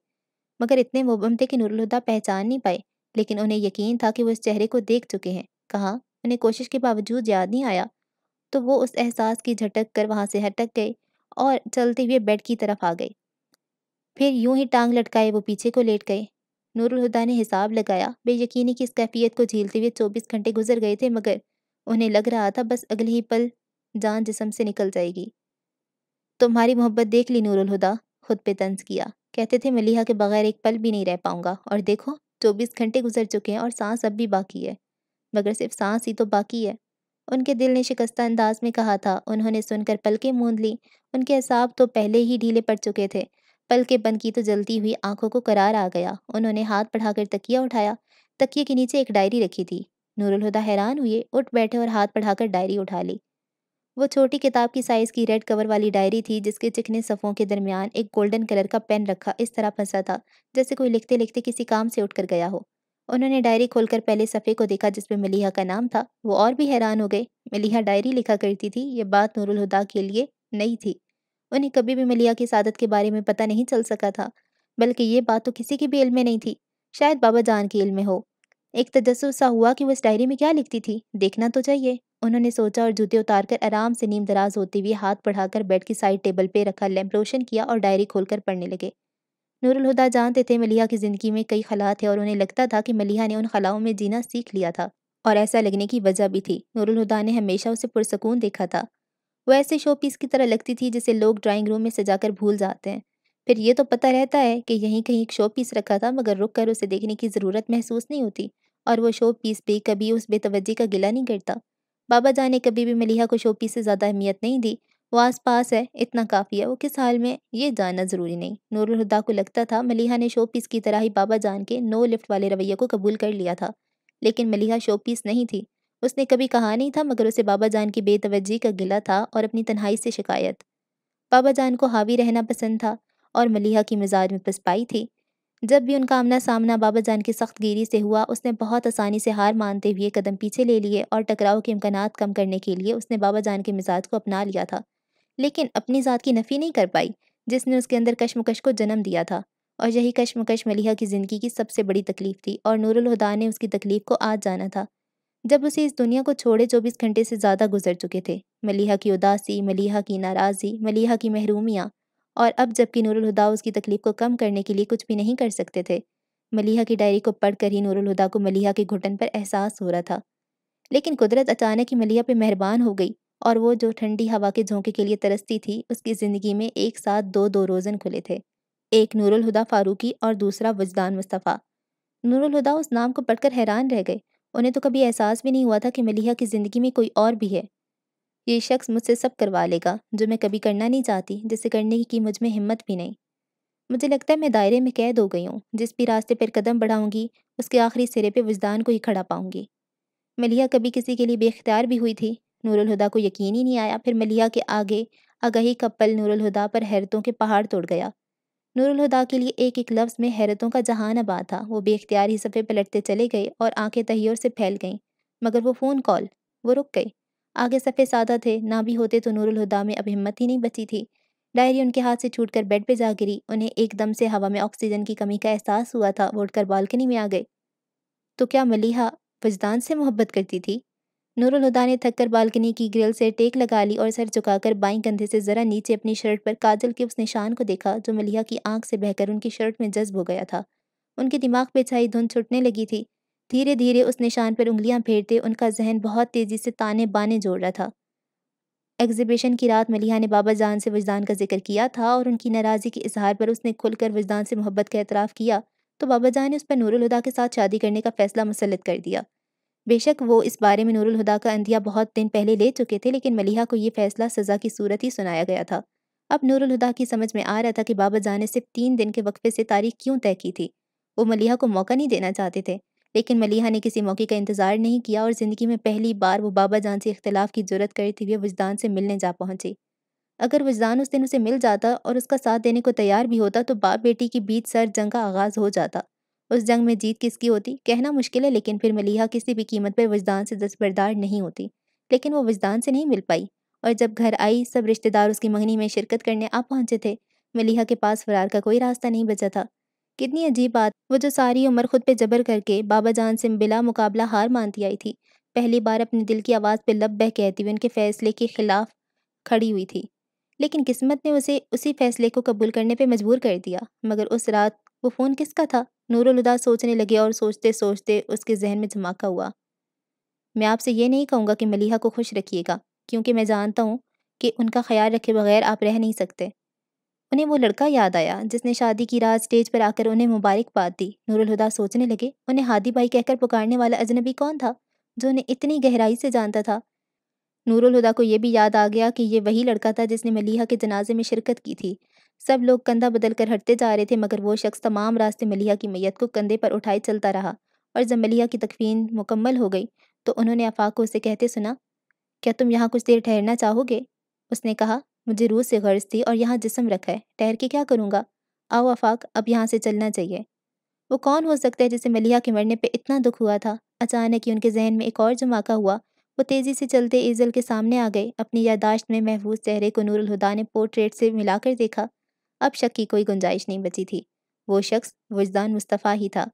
मगर इतने मुबम थे कि नूरलहुदा पहचान नहीं पाए लेकिन उन्हें यकीन था कि वो इस चेहरे को देख चुके हैं कहा उन्हें कोशिश के बावजूद याद नहीं आया तो वो उस एहसास की झटक कर वहाँ से हटक गए और चलते हुए बेड की तरफ आ गए फिर यूं ही टांग लटकाए वो पीछे को लेट गए नूरलहुदा ने हिसाब लगाया बेयकीनी की इस कैफियत को झेलते हुए चौबीस घंटे गुजर गए थे मगर उन्हें लग रहा था बस अगले ही पल जान जिसम से निकल जाएगी तुम्हारी मोहब्बत देख ली नूरुल हुदा खुद पे तंज किया कहते थे मलिहा के बगैर एक पल भी नहीं रह पाऊंगा और देखो चौबीस घंटे गुजर चुके हैं और सांस अब भी बाकी है मगर सिर्फ सांस ही तो बाकी है उनके दिल ने शिकस्ता अंदाज में कहा था उन्होंने सुनकर पलकें मूंद ली उनके असाब तो पहले ही ढीले पड़ चुके थे पलके बंद की तो जलती हुई आंखों को करार आ गया उन्होंने हाथ बढ़ाकर तकिया उठाया तकिए के नीचे एक डायरी रखी थी नूरुल हुदा हैरान हुए उठ बैठे और हाथ बढ़ाकर डायरी उठा ली वो छोटी किताब की साइज़ की रेड कवर वाली डायरी थी जिसके चिकने सफ़ों के दरमियान एक गोल्डन कलर का पेन रखा इस तरह फंसा था जैसे कोई लिखते लिखते किसी काम से उठकर गया हो उन्होंने डायरी खोलकर पहले सफ़े को देखा जिसमें मलिहा का नाम था वो और भी हैरान हो गए मलिहा डायरी लिखा करती थी ये बात नूरुल हुदा के लिए नई थी उन्हें कभी भी मलिया की सादत के बारे में पता नहीं चल सका था बल्कि ये बात तो किसी के भी इल्म में नहीं थी शायद बाबा जान के इल्म में हो एक तजस्व सा हुआ कि वो इस डायरी में क्या लिखती थी देखना तो चाहिए उन्होंने सोचा और जूते उतारकर आराम से नीम दराज होते हुए हाथ बढ़ाकर बेड की साइड टेबल पर रखा लैंप रोशन किया और डायरी खोलकर पढ़ने लगे नूरुल हुदा जानते थे मलिहा की ज़िंदगी में कई खला थे और उन्हें लगता था कि मलिहा ने उन खलाओं में जीना सीख लिया था और ऐसा लगने की वजह भी थी नूरुल हुदा ने हमेशा उसे पुरसकून देखा था वो ऐसे शो पीस की तरह लगती थी जिसे लोग ड्राइंग रूम में सजाकर भूल जाते हैं फिर ये तो पता रहता है कि यहीं कहीं एक शो पीस रखा था मगर रुक कर उसे देखने की ज़रूरत महसूस नहीं होती और वो शो पीस भी कभी उस बेतवजी का गिला नहीं करता बाबा जान ने कभी भी मलिहा को शो पीस से ज़्यादा अहमियत नहीं दी वो आस पास है इतना काफ़ी है वो किस हाल में ये जानना ज़रूरी नहीं नूर हुदा को लगता था मलिहा ने शो पीस की तरह ही बाबा जान के नो लिफ्ट वाले रवैये को कबूल कर लिया था लेकिन मलिहा शो पीस नहीं थी उसने कभी कहा नहीं था मगर उसे बाबा जान की बेतवजी का गिला था और अपनी तन्हाई से शिकायत बाबा जान को हावी रहना पसंद था और मलिहा की मिजाज में पसपाई थी जब भी उनका आमना सामना बाबा जान की सख्त गिरी से हुआ उसने बहुत आसानी से हार मानते हुए कदम पीछे ले लिए और टकराव के इम्कान कम करने के लिए उसने बाबा जान के मिजाज को अपना लिया था लेकिन अपनी ज़ात की नफ़ी नहीं कर पाई जिसने उसके अंदर कशमकश को जन्म दिया था और यही कशमकश मलिहा की ज़िंदगी की सबसे बड़ी तकलीफ़ थी और नूरुलहुदा ने उसकी तकलीफ़ को आज जाना था जब उसे इस दुनिया को छोड़े चौबीस घंटे से ज़्यादा गुजर चुके थे मलिहा की उदासी मलिहा की नाराज़ी मलिहा की महरूमियाँ और अब जबकि नूरुल हुदा उसकी तकलीफ़ को कम करने के लिए कुछ भी नहीं कर सकते थे मलिहा की डायरी को पढ़कर ही नूरुल हुदा को मलिहा के घुटन पर एहसास हो रहा था लेकिन कुदरत अचानक ही मलिहा पे मेहरबान हो गई और वो जो ठंडी हवा के झोंके के लिए तरसती थी उसकी ज़िंदगी में एक साथ दो दो रोज़न खुले थे एक नूरुल हुदा फारूकी और दूसरा वजदान मुस्तफ़ा नूरुल हुदा उस नाम को पढ़कर हैरान रह गए उन्हें तो कभी एहसास भी नहीं हुआ था कि मलिहा की ज़िंदगी में कोई और भी है ये शख्स मुझसे सब करवा लेगा जो मैं कभी करना नहीं चाहती जिसे करने की मुझ में हिम्मत भी नहीं मुझे लगता है मैं दायरे में कैद हो गई हूँ जिस भी रास्ते पर कदम बढ़ाऊंगी उसके आखिरी सिरे पर वजदान को ही खड़ा पाऊंगी मलिया कभी किसी के लिए बेख्तियार भी हुई थी नूरुलहुदा को यकीन ही नहीं आया फिर मलिया के आगे आगही का पल नूरुलहुदा पर हैरतों के पहाड़ तोड़ गया नूरुलहुदा के लिए एक एक लफ्ज़ में हैरतों का जहान आबाद था वो बेख्तियार ही सफ़े पलटते चले गए और आंखें तहियों से फैल गईं मगर वो फ़ोन कॉल वो रुक गई आगे सफ़े सादा थे ना भी होते तो नूरुल हुदा में अब हिम्मत ही नहीं बची थी डायरी उनके हाथ से छूटकर बेड पे जा गिरी उन्हें एकदम से हवा में ऑक्सीजन की कमी का एहसास हुआ था वो उठकर बालकनी में आ गए तो क्या मलिहा वजदान से मोहब्बत करती थी नूरुल हुदा ने थककर बालकनी की ग्रिल से टेक लगा ली और सर झुकाकर बाई कंधे से ज़रा नीचे अपनी शर्ट पर काजल के उस निशान को देखा जो मलिया की आंख से बहकर उनकी शर्ट में जज्ब हो गया था उनके दिमाग पे छाई धुंध छुटने लगी थी धीरे धीरे उस निशान पर उंगलियां फेरते उनका जहन बहुत तेज़ी से ताने बाने जोड़ रहा था एग्जिबिशन की रात मलिहा ने बाबा जान से वजदान का जिक्र किया था और उनकी नाराज़गी के इजहार पर उसने खुलकर वजदान से मोहब्बत का एतराफ़ किया तो बाबा जान ने उस पर नूरुलहुदा के साथ शादी करने का फ़ैसला मुसलत कर दिया बेशक वो इस बारे में नूरुलहुदा का अंधिया बहुत दिन पहले ले चुके थे लेकिन मलिहा को ये फ़ैसला सज़ा की सूरत ही सुनाया गया था अब नूरुलहुदा की समझ में आ रहा था कि बाबा जान ने सिर्फ तीन दिन के वक्फे से तारीख क्यों तय की थी वो मलिहा को मौका नहीं देना चाहते थे लेकिन मलिहा ने किसी मौके का इंतज़ार नहीं किया और ज़िंदगी में पहली बार वो बाबा जान से इख्तलाफ की जरूरत करते हुए वजदान से मिलने जा पहुँची अगर वजदान उस दिन उसे मिल जाता और उसका साथ देने को तैयार भी होता तो बाप बेटी के बीच सर जंग का आगाज़ हो जाता उस जंग में जीत किसकी होती कहना मुश्किल है लेकिन फिर मलिहा किसी भी कीमत पर वजदान से दस्तबरदार नहीं होती लेकिन वो वजदान से नहीं मिल पाई और जब घर आई सब रिश्तेदार उसकी मंगनी में शिरकत करने आ पहुंचे थे मलिहा के पास फरार का कोई रास्ता नहीं बचा था कितनी अजीब बात वो जो सारी उम्र खुद पे जबर करके बाबा जान से बिला मुकाबला हार मानती आई थी पहली बार अपने दिल की आवाज़ पे लब बह कहती हुई उनके फैसले के ख़िलाफ़ खड़ी हुई थी लेकिन किस्मत ने उसे उसी फैसले को कबूल करने पे मजबूर कर दिया मगर उस रात वो फ़ोन किसका था नूरुलुदा सोचने लगे और सोचते सोचते उसके जहन में धमाका हुआ मैं आपसे ये नहीं कहूँगा कि मलिहा को खुश रखिएगा क्योंकि मैं जानता हूँ कि उनका ख्याल रखे बगैर आप रह नहीं सकते उन्हें वो लड़का याद आया जिसने शादी की रात स्टेज पर आकर उन्हें मुबारकबाद दी नूरुल हुदा सोचने लगे उन्हें हादी भाई कहकर पुकारने वाला अजनबी कौन था जो उन्हें इतनी गहराई से जानता था नूरुल हुदा को यह भी याद आ गया कि यह वही लड़का था जिसने मलिहा के जनाजे में शिरकत की थी सब लोग कंधा बदल कर हटते जा रहे थे मगर वो शख्स तमाम रास्ते मलिया की मैयत को कंधे पर उठाए चलता रहा और जब मलिया की तकफीन मुकम्मल हो गई तो उन्होंने अफाक को उसे कहते सुना क्या तुम यहाँ कुछ देर ठहरना चाहोगे उसने कहा मुझे रूस से गर्ज थी और यहाँ जिसम रखा है ठहर के क्या करूँगा आओ आफाक अब यहाँ से चलना चाहिए वो कौन हो सकता है जिसे मलिया के मरने पर इतना दुख हुआ था अचानक ही उनके जहन में एक और धमाका हुआ वो तेज़ी से चलते ईजल के सामने आ गए अपनी यादाश्त में महफूज चेहरे को नूरुलहुदा ने पोर्ट्रेट से मिलाकर देखा अब शक की कोई गुंजाइश नहीं बची थी वो शख्स वजदान मुस्तफ़ा ही था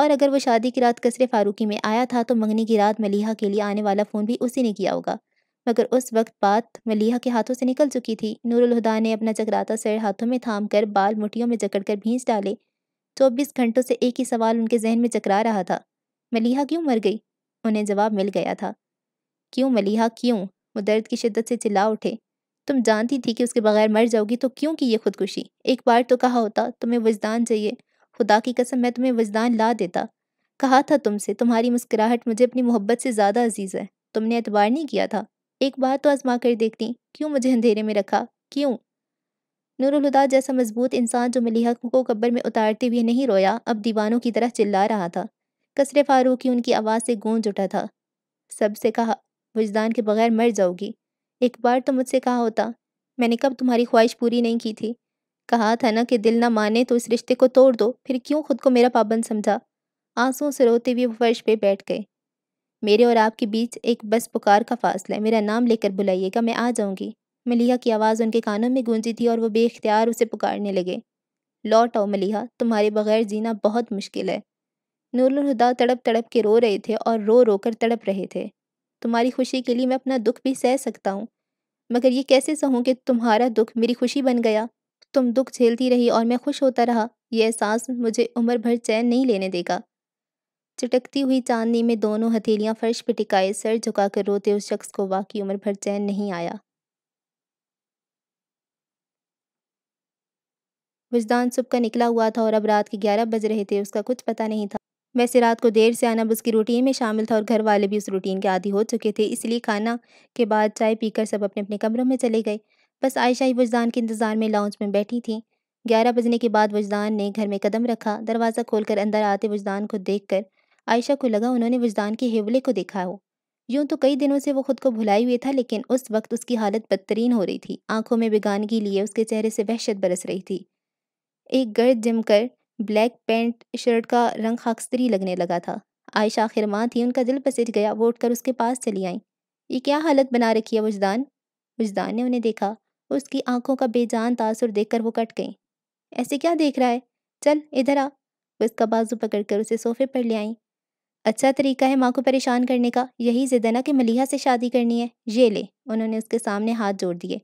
और अगर वो शादी की रात कसरे फारूकी में आया था तो मंगनी की रात मलिहा के लिए आने वाला फ़ोन भी उसी ने किया होगा मगर उस वक्त बात मलिहा के हाथों से निकल चुकी थी नूरुल हुदा ने अपना जगराता सर हाथों में थाम कर बाल मुठियों में जकड़ कर भींच डाले चौबीस घंटों से एक ही सवाल उनके जहन में चकरा रहा था मलिहा क्यों मर गई उन्हें जवाब मिल गया था क्यों मलिहा क्यों वो दर्द की शिद्दत से चिल्ला उठे तुम जानती थी कि उसके बगैर मर जाओगी तो क्यों की ये खुदकुशी एक बार तो कहा होता तुम्हें वजदान चाहिए खुदा की कसम मैं तुम्हें वजदान ला देता कहा था तुमसे तुम्हारी मुस्कुराहट मुझे अपनी मोहब्बत से ज़्यादा अजीज़ है तुमने एतबार नहीं किया था एक बार तो आजमा कर देखती क्यों मुझे अंधेरे में रखा क्यों नूरुलहुदा जैसा मजबूत इंसान जो हक को कब्र में उतारते हुए नहीं रोया अब दीवानों की तरह चिल्ला रहा था कसरे फारूक की उनकी आवाज़ से गूंज उठा था सबसे कहा वजदान के बगैर मर जाओगी एक बार तो मुझसे कहा होता मैंने कब तुम्हारी ख्वाहिश पूरी नहीं की थी कहा था ना कि दिल ना माने तो इस रिश्ते को तोड़ दो फिर क्यों खुद को मेरा पाबंद समझा आंसू से रोते हुए वो फर्श पे बैठ गए मेरे और आपके बीच एक बस पुकार का फासला है मेरा नाम लेकर बुलाइएगा मैं आ जाऊंगी मलिहा की आवाज़ उनके कानों में गूंजी थी और वो बेख्तियार उसे पुकारने लगे लौट आओ मलिहा तुम्हारे बगैर जीना बहुत मुश्किल है नूरुलहुदा तड़प तड़प के रो रहे थे और रो रो कर तड़प रहे थे तुम्हारी खुशी के लिए मैं अपना दुख भी सह सकता हूँ मगर ये कैसे सहूँ कि तुम्हारा दुख मेरी खुशी बन गया तुम दुख झेलती रही और मैं खुश होता रहा यह एहसास मुझे उम्र भर चैन नहीं लेने देगा चटकती हुई चांदनी में दोनों हथेलियां फर्श पर टिकाए सर झुकाकर रोते उस शख्स को बाकी उम्र भर चैन नहीं आया विजदान सुबह का निकला हुआ था और अब रात के ग्यारह बज रहे थे उसका कुछ पता नहीं था वैसे रात को देर से आना उसकी रूटीन में शामिल था और घर वाले भी उस रूटीन के आदि हो चुके थे इसलिए खाना के बाद चाय पीकर सब अपने अपने कमरों में चले गए बस आयशा ही वजदान के इंतज़ार में लाउंज में बैठी थी ग्यारह बजने के बाद वजदान ने घर में कदम रखा दरवाज़ा खोलकर अंदर आते वजदान को देखकर आयशा को लगा उन्होंने वजदान के हेवले को देखा हो यूं तो कई दिनों से वो खुद को भुलाई हुए था लेकिन उस वक्त उसकी हालत बदतरीन हो रही थी आंखों में बेगानगी लिए उसके चेहरे से वहशत बरस रही थी एक गर्द जमकर ब्लैक पैंट शर्ट का रंग खाकस्तरी लगने लगा था आयशा आखिर माँ थी उनका दिल पसट गया वो उठकर उसके पास चली आई ये क्या हालत बना रखी है वजदान वजदान ने उन्हें देखा उसकी आंखों का बेजान तासुर देखकर वो कट गई ऐसे क्या देख रहा है चल इधर आ उसका बाजू पकड़कर उसे सोफे पर ले आई अच्छा तरीका है माँ को परेशान करने का यही जिद है ना कि मलिहा से शादी करनी है ये ले उन्होंने उसके सामने हाथ जोड़ दिए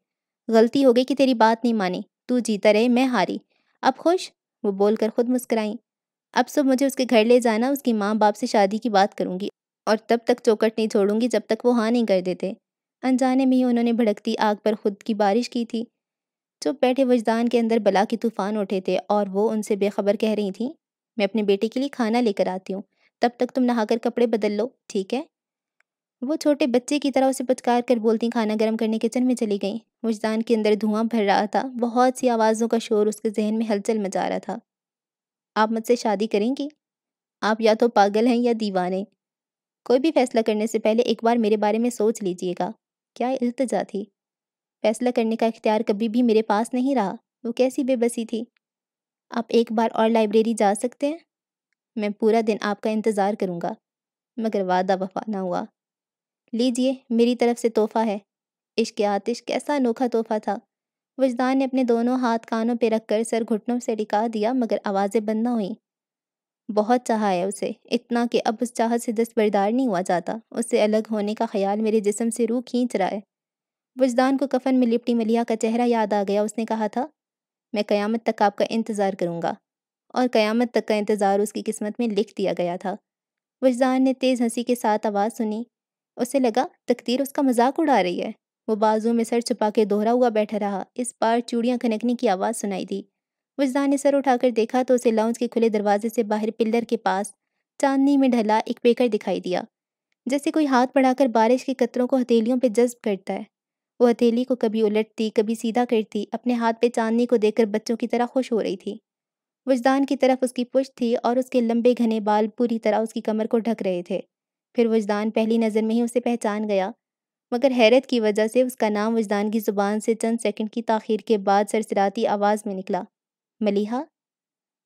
गलती हो गई कि तेरी बात नहीं मानी तू जीता रहे मैं हारी अब खुश वो बोलकर खुद मुस्कराई अब सब मुझे उसके घर ले जाना उसकी माँ बाप से शादी की बात करूँगी और तब तक चौकट नहीं छोड़ूंगी जब तक वो हाँ नहीं कर देते अनजाने में ही उन्होंने भड़कती आग पर खुद की बारिश की थी चुप बैठे वजदान के अंदर बला के तूफान उठे थे और वो उनसे बेखबर कह रही थी मैं अपने बेटे के लिए खाना लेकर आती हूँ तब तक तुम नहाकर कपड़े बदल लो ठीक है वो छोटे बच्चे की तरह उसे पचकार कर बोलती खाना गर्म करने किचन में चली गई मुझदान के अंदर धुआं भर रहा था बहुत सी आवाज़ों का शोर उसके जहन में हलचल मचा रहा था आप मुझसे शादी करेंगी आप या तो पागल हैं या दीवाने कोई भी फैसला करने से पहले एक बार मेरे बारे में सोच लीजिएगा क्या इल्तजा थी फैसला करने का इख्तियार कभी भी मेरे पास नहीं रहा वो कैसी बेबसी थी आप एक बार और लाइब्रेरी जा सकते हैं मैं पूरा दिन आपका इंतज़ार करूँगा मगर वादा वफा ना हुआ लीजिए मेरी तरफ से तोहफ़ा है इश्क आतिश कैसा अनोखा तोहफ़ा था वजदान ने अपने दोनों हाथ कानों पर रख कर सर घुटनों से टिका दिया मगर आवाज़ें बंद ना हुई बहुत चाहा है उसे इतना कि अब उस चाहत से दस्तबरदार नहीं हुआ जाता उससे अलग होने का ख्याल मेरे जिसम से रूह खींच रहा है वजदान को कफन में लिपटी मलिया का चेहरा याद आ गया उसने कहा था मैं क़यामत तक आपका इंतज़ार करूँगा और क़यामत तक का इंतज़ार उसकी किस्मत में लिख दिया गया था वजदान ने तेज़ हंसी के साथ आवाज़ सुनी उसे लगा तकदीर उसका मजाक उड़ा रही है वो बाजू में सर छुपा के दोहरा हुआ बैठा रहा इस बार चूड़ियाँ खनकने की आवाज़ सुनाई दी वजदान ने सर उठाकर देखा तो उसे लाउंज के खुले दरवाजे से बाहर पिल्लर के पास चांदनी में ढला एक पेकर दिखाई दिया जैसे कोई हाथ बढ़ाकर बारिश के कतरों को हथेलियों पर जज्ब करता है वो हथेली को कभी उलटती कभी सीधा करती अपने हाथ पे चांदनी को देखकर बच्चों की तरह खुश हो रही थी वजदान की तरफ उसकी पुष्ट थी और उसके लंबे घने बाल पूरी तरह उसकी कमर को ढक रहे थे फिर वजदान पहली नज़र में ही उसे पहचान गया मगर हैरत की वजह से उसका नाम वजदान की ज़ुबान से चंद सेकंड की ताखिर के बाद सरसराती आवाज़ में निकला मलिहा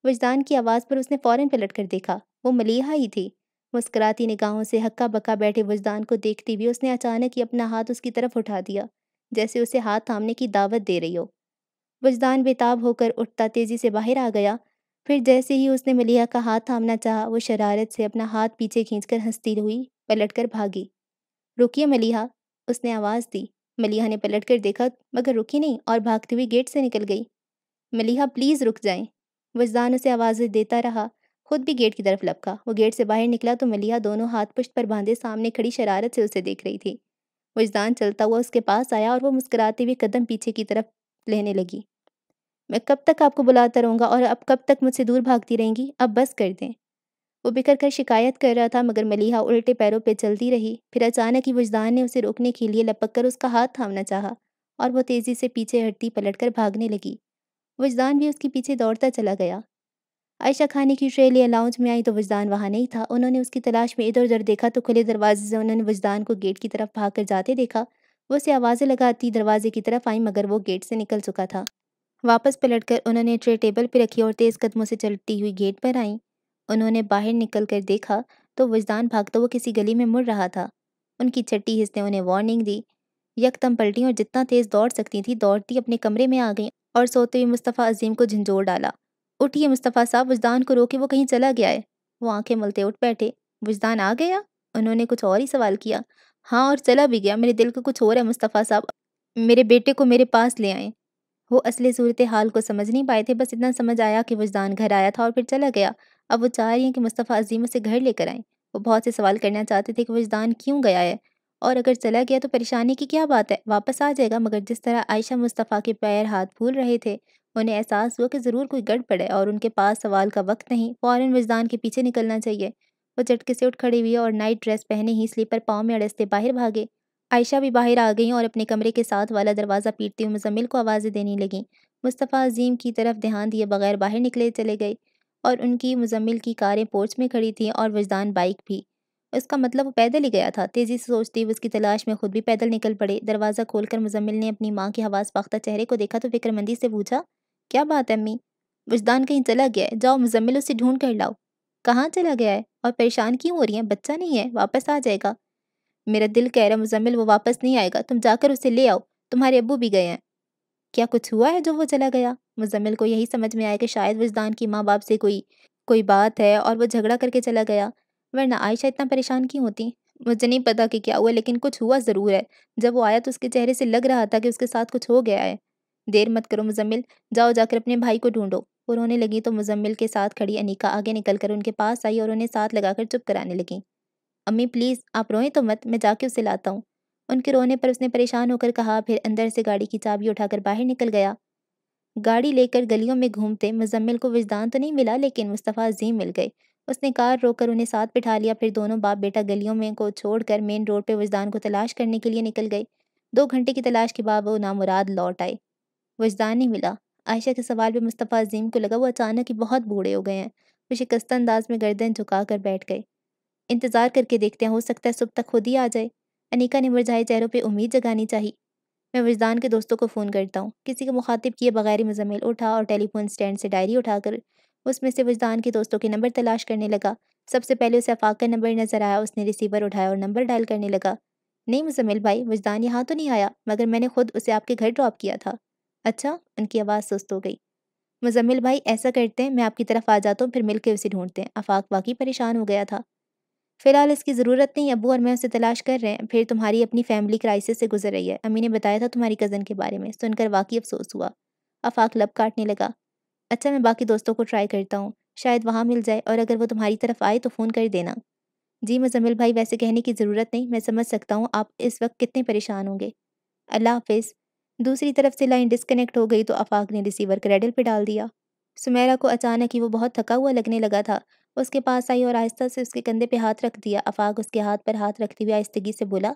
वजदान की आवाज़ पर उसने फ़ौरन पलट कर देखा वो मलिहा ही थी मुस्कराती निगाहों से हक्का बक्का बैठे वजदान को देखती हुई उसने अचानक ही अपना हाथ उसकी तरफ उठा दिया जैसे उसे हाथ थामने की दावत दे रही हो वजदान बेताब होकर उठता तेज़ी से बाहर आ गया फिर जैसे ही उसने मलिया का हाथ थामना चाहा वो शरारत से अपना हाथ पीछे खींचकर हंसती हुई पलटकर भागी रुकिए मलिया उसने आवाज़ दी मलिया ने पलटकर देखा मगर रुकी नहीं और भागती हुई गेट से निकल गई मलिया प्लीज़ रुक जाएं वजदान उसे आवाज़ देता रहा खुद भी गेट की तरफ लपका वो गेट से बाहर निकला तो मलिया दोनों हाथ पुष्ट पर बांधे सामने खड़ी शरारत से उसे देख रही थी वजदान चलता हुआ उसके पास आया और वो मुस्कुराते हुए कदम पीछे की तरफ लेने लगी मैं कब तक आपको बुलाता रहूँगा और अब कब तक मुझसे दूर भागती रहेंगी अब बस कर दें वो बिखर कर शिकायत कर रहा था मगर मलिहा उल्टे पैरों पर पे चलती रही फिर अचानक ही वजदान ने उसे रोकने के लिए लपक कर उसका हाथ थामना चाहा और वो तेज़ी से पीछे हटती पलट कर भागने लगी वजदान भी उसके पीछे दौड़ता चला गया आयशा खाने की ट्रेलिया लाउंज में आई तो वजदान वहाँ नहीं था उन्होंने उसकी तलाश में इधर उधर देखा तो खुले दरवाजे से उन्होंने वजदान को गेट की तरफ भाग कर जाते देखा वो उसे आवाज़ें लगाती दरवाजे की तरफ आई मगर वो गेट से निकल चुका था वापस पलटकर उन्होंने ट्रे टेबल पर रखी और तेज़ कदमों से चलती हुई गेट पर आई उन्होंने बाहर निकल कर देखा तो वजदान भागता हुआ किसी गली में मुड़ रहा था उनकी छट्टी हिस्से उन्हें वार्निंग दी यकदम पलटी और जितना तेज़ दौड़ सकती थी दौड़ती अपने कमरे में आ गई और सोते हुए मुस्तफ़ा अजीम को झंझोर डाला उठिए मुस्तफ़ा साहब वजदान को रोके वो कहीं चला गया है वो आंखें मलते उठ बैठे वजदान आ गया उन्होंने कुछ और ही सवाल किया हाँ और चला भी गया मेरे दिल को कुछ और है मुस्तफ़ा साहब मेरे बेटे को मेरे पास ले आए वो असली सूरत हाल को समझ नहीं पाए थे बस इतना समझ आया कि वजदान घर आया था और फिर चला गया अब वो चाह रही हैं कि मुस्तफ़ा अजीम उसे घर लेकर आएँ वो बहुत से सवाल करना चाहते थे कि वजदान क्यों गया है और अगर चला गया तो परेशानी की क्या बात है वापस आ जाएगा मगर जिस तरह आयशा मुस्तफ़ा के पैर हाथ फूल रहे थे उन्हें एहसास हुआ कि ज़रूर कोई गड़ पड़े और उनके पास सवाल का वक्त नहीं फ़ौर वजदान के पीछे निकलना चाहिए वो चटके से उठ खड़ी हुई और नाइट ड्रेस पहने ही स्लीपर पाँव में अड़सते बाहर भागे आयशा भी बाहर आ गई और अपने कमरे के साथ वाला दरवाज़ा पीटती हुई मुजम्मिल को आवाज़ें देने लगीं मुस्तफ़ा अजीम की तरफ ध्यान दिए बगैर बाहर निकले चले गए और उनकी मुजम्मिल की कारें पोर्च में खड़ी थी और वजदान बाइक भी उसका मतलब वो पैदल ही गया था तेज़ी से सोचती उसकी तलाश में खुद भी पैदल निकल पड़े दरवाज़ा खोलकर मुजम्मिल ने अपनी माँ की हवास पाख्ता चेहरे को देखा तो फिक्रमंदी से पूछा क्या बात है अम्मी वजदान कहीं चला गया है जाओ मुजम्मिल उसे ढूंढ कर लाओ कहाँ चला गया है और परेशान क्यों हो रही है बच्चा नहीं है वापस आ जाएगा मेरा दिल कह रहा मुजम्मिल वो वापस नहीं आएगा तुम जाकर उसे ले आओ तुम्हारे अबू भी गए हैं क्या कुछ हुआ है जो वो चला गया मुजम्मिल को यही समझ में आया कि शायद वजदान की माँ बाप से कोई कोई बात है और वो झगड़ा करके चला गया वरना आयशा इतना परेशान क्यों होती मुझे नहीं पता कि क्या हुआ लेकिन कुछ हुआ ज़रूर है जब वो आया तो उसके चेहरे से लग रहा था कि उसके साथ कुछ हो गया है देर मत करो मुजम्मिल जाओ जाकर अपने भाई को ढूंढो वो रोने लगी तो मुजम्मिल के साथ खड़ी अनिका आगे निकल कर उनके पास आई और उन्हें साथ लगाकर चुप कराने लगी अम्मी प्लीज़ आप रोएं तो मत मैं जाके उसे लाता हूँ उनके रोने पर उसने परेशान होकर कहा फिर अंदर से गाड़ी की चाबी उठाकर बाहर निकल गया गाड़ी लेकर गलियों में घूमते मुजम्मिल को वजदान तो नहीं मिला लेकिन मुस्तफ़ा अजीम मिल गए उसने कार रोककर उन्हें साथ बिठा लिया फिर दोनों बाप बेटा गलियों में को छोड़कर मेन रोड पर वजदान को तलाश करने के लिए निकल गए दो घंटे की तलाश के बाद वो नामुराद लौट आए वजदान नहीं मिला आयशा के सवाल पर मुस्तफ़ा अजीम को लगा वो अचानक ही बहुत बूढ़े हो गए हैं वो शिकस्त अंदाज में गर्दन झुका कर बैठ गए इंतज़ार करके देखते हैं हो सकता है सुबह तक खुद ही आ जाए अनिका ने मुरझाए चेहरों पर उम्मीद जगानी चाहिए मैं वजदान के दोस्तों को फ़ोन करता हूँ किसी को मुखातिब किए बगैर मुजमिल उठा और टेलीफोन स्टैंड से डायरी उठाकर उसमें से वजदान के दोस्तों के नंबर तलाश करने लगा सबसे पहले उसे अफाक का नंबर नज़र आया उसने रिसीवर उठाया और नंबर डायल करने लगा नहीं मुजमिल भाई वजदान यहाँ तो नहीं आया मगर मैंने खुद उसे आपके घर ड्रॉप किया था अच्छा उनकी आवाज़ सुस्त हो गई मुजमिल भाई ऐसा करते हैं मैं आपकी तरफ आ जाता हूँ फिर मिलकर उसे ढूंढते हैं अफाक वाकई परेशान हो गया था फ़िलहाल इसकी ज़रूरत नहीं अबू और मैं उसे तलाश कर रहे हैं फिर तुम्हारी अपनी फैमिली क्राइसिस से गुजर रही है अम्मी ने बताया था तुम्हारी कज़न के बारे में सुनकर वाकई अफसोस हुआ अफ़ाक लब काटने लगा अच्छा मैं बाकी दोस्तों को ट्राई करता हूँ शायद वहाँ मिल जाए और अगर वो तुम्हारी तरफ आए तो फ़ोन कर देना जी मुजमिल भाई वैसे कहने की ज़रूरत नहीं मैं समझ सकता हूँ आप इस वक्त कितने परेशान होंगे अल्लाह हाफिज़ दूसरी तरफ से लाइन डिस्कनेक्ट हो गई तो आफाक ने रिसीवर क्रेडल पर डाल दिया सुमेरा को अचानक ही वो बहुत थका हुआ लगने लगा था उसके पास आई और आहिस्ता से उसके कंधे पे हाथ रख दिया अफाक उसके हाथ पर हाथ रखते हुए आहिस्तगी से बोला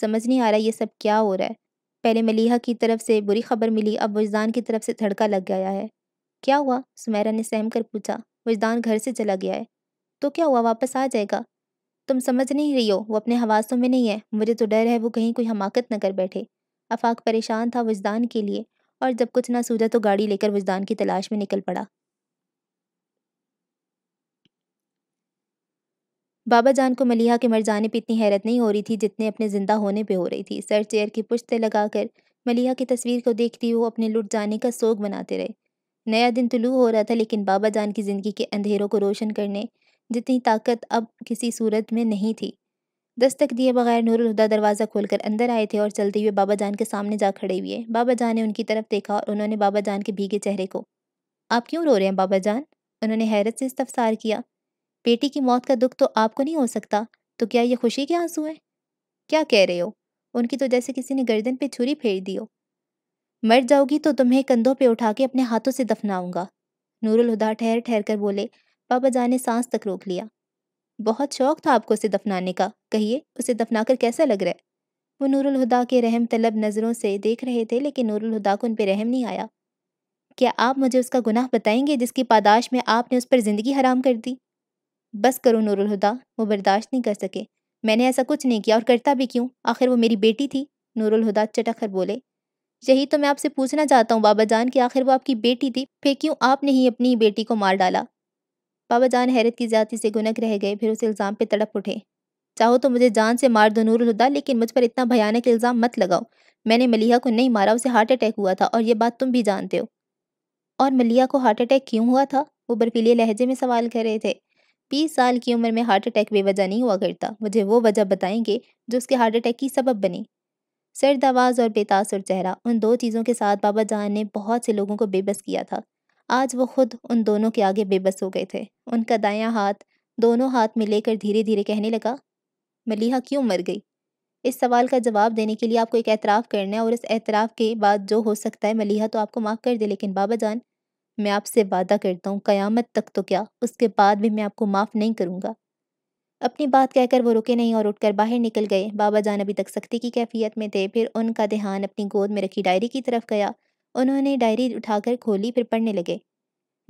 समझ नहीं आ रहा ये सब क्या हो रहा है पहले मलीहा की तरफ से बुरी खबर मिली अब वजदान की तरफ से धड़का लग गया है क्या हुआ सुमेरा ने सहम कर पूछा वजदान घर से चला गया है तो क्या हुआ वापस आ जाएगा तुम समझ नहीं रही हो वो अपने हवासों में नहीं है मुझे तो डर है वो कहीं कोई हमाकत न कर बैठे अफाक परेशान था वजदान के लिए और जब कुछ ना सूझा तो गाड़ी लेकर वजदान की तलाश में निकल पड़ा बाबा जान को मलिहा के मर जाने पर इतनी हैरत नहीं हो रही थी जितने अपने ज़िंदा होने पर हो रही थी सर चेयर की लगा लगाकर मलिहा की तस्वीर को देखती वो अपने लुट जाने का सोग बनाते रहे नया दिन तुलू हो रहा था लेकिन बाबा जान की ज़िंदगी के अंधेरों को रोशन करने जितनी ताकत अब किसी सूरत में नहीं थी दस्तक दिए बगैर नूरुलहुदा दरवाज़ा खोलकर अंदर आए थे और चलते हुए बाबा जान के सामने जा खड़े हुए बाबा जान ने उनकी तरफ देखा और उन्होंने बाबा जान के भीगे चेहरे को आप क्यों रो रहे हैं बाबा जान उन्होंने हैरत से इस्तफसार किया बेटी की मौत का दुख तो आपको नहीं हो सकता तो क्या ये खुशी के आंसू हैं क्या कह रहे हो उनकी तो जैसे किसी ने गर्दन पे छुरी फेर दी हो मर जाओगी तो तुम्हें कंधों पे उठा के अपने हाथों से दफनाऊंगा नूरुल हुदा ठहर ठहर कर बोले पापा जान ने सांस तक रोक लिया बहुत शौक था आपको उसे दफनाने का कहिए उसे दफनाकर कैसा लग रहा है वो नूरुल हुदा के रहम तलब नज़रों से देख रहे थे लेकिन नूरुल हुदा को उन पर रहम नहीं आया क्या आप मुझे उसका गुनाह बताएंगे जिसकी पादाश में आपने उस पर ज़िंदगी हराम कर दी बस करो नूरुलहुदा वो बर्दाश्त नहीं कर सके मैंने ऐसा कुछ नहीं किया और करता भी क्यों आखिर वो मेरी बेटी थी नूरुलहुदा चटखर बोले यही तो मैं आपसे पूछना चाहता हूँ बाबा जान कि आखिर वो आपकी बेटी थी फिर क्यों आपने ही अपनी बेटी को मार डाला बाबा जान हैरत की ज्यादा से गुनक रह गए फिर उस इल्ज़ाम पर तड़प उठे चाहो तो मुझे जान से मार दो नूरुलहुदा लेकिन मुझ पर इतना भयानक इल्ज़ाम मत लगाओ मैंने मलिया को नहीं मारा उसे हार्ट अटैक हुआ था और ये बात तुम भी जानते हो और मलिया को हार्ट अटैक क्यों हुआ था वो बर्फीले लहजे में सवाल कर रहे थे बीस साल की उम्र में हार्ट अटैक बेवजह नहीं हुआ करता मुझे वो वजह बताएंगे जो उसके हार्ट अटैक की सबब बनी सर्द आवाज़ और बेतासुर चेहरा उन दो चीज़ों के साथ बाबा जान ने बहुत से लोगों को बेबस किया था आज वो खुद उन दोनों के आगे बेबस हो गए थे उनका दायां हाथ दोनों हाथ में लेकर धीरे धीरे कहने लगा मलिहा क्यों मर गई इस सवाल का जवाब देने के लिए आपको एक एतराफ़ करना है और इस एतराफ़ के बाद जो हो सकता है मलिहा तो आपको माफ़ कर दे लेकिन बाबा जान मैं आपसे वादा करता हूँ कयामत तक तो क्या उसके बाद भी मैं आपको माफ़ नहीं करूँगा अपनी बात कहकर वो रुके नहीं और उठकर बाहर निकल गए बाबा जान अभी तक सख्ती की कैफियत में थे फिर उनका ध्यान अपनी गोद में रखी डायरी की तरफ गया उन्होंने डायरी उठाकर खोली फिर पढ़ने लगे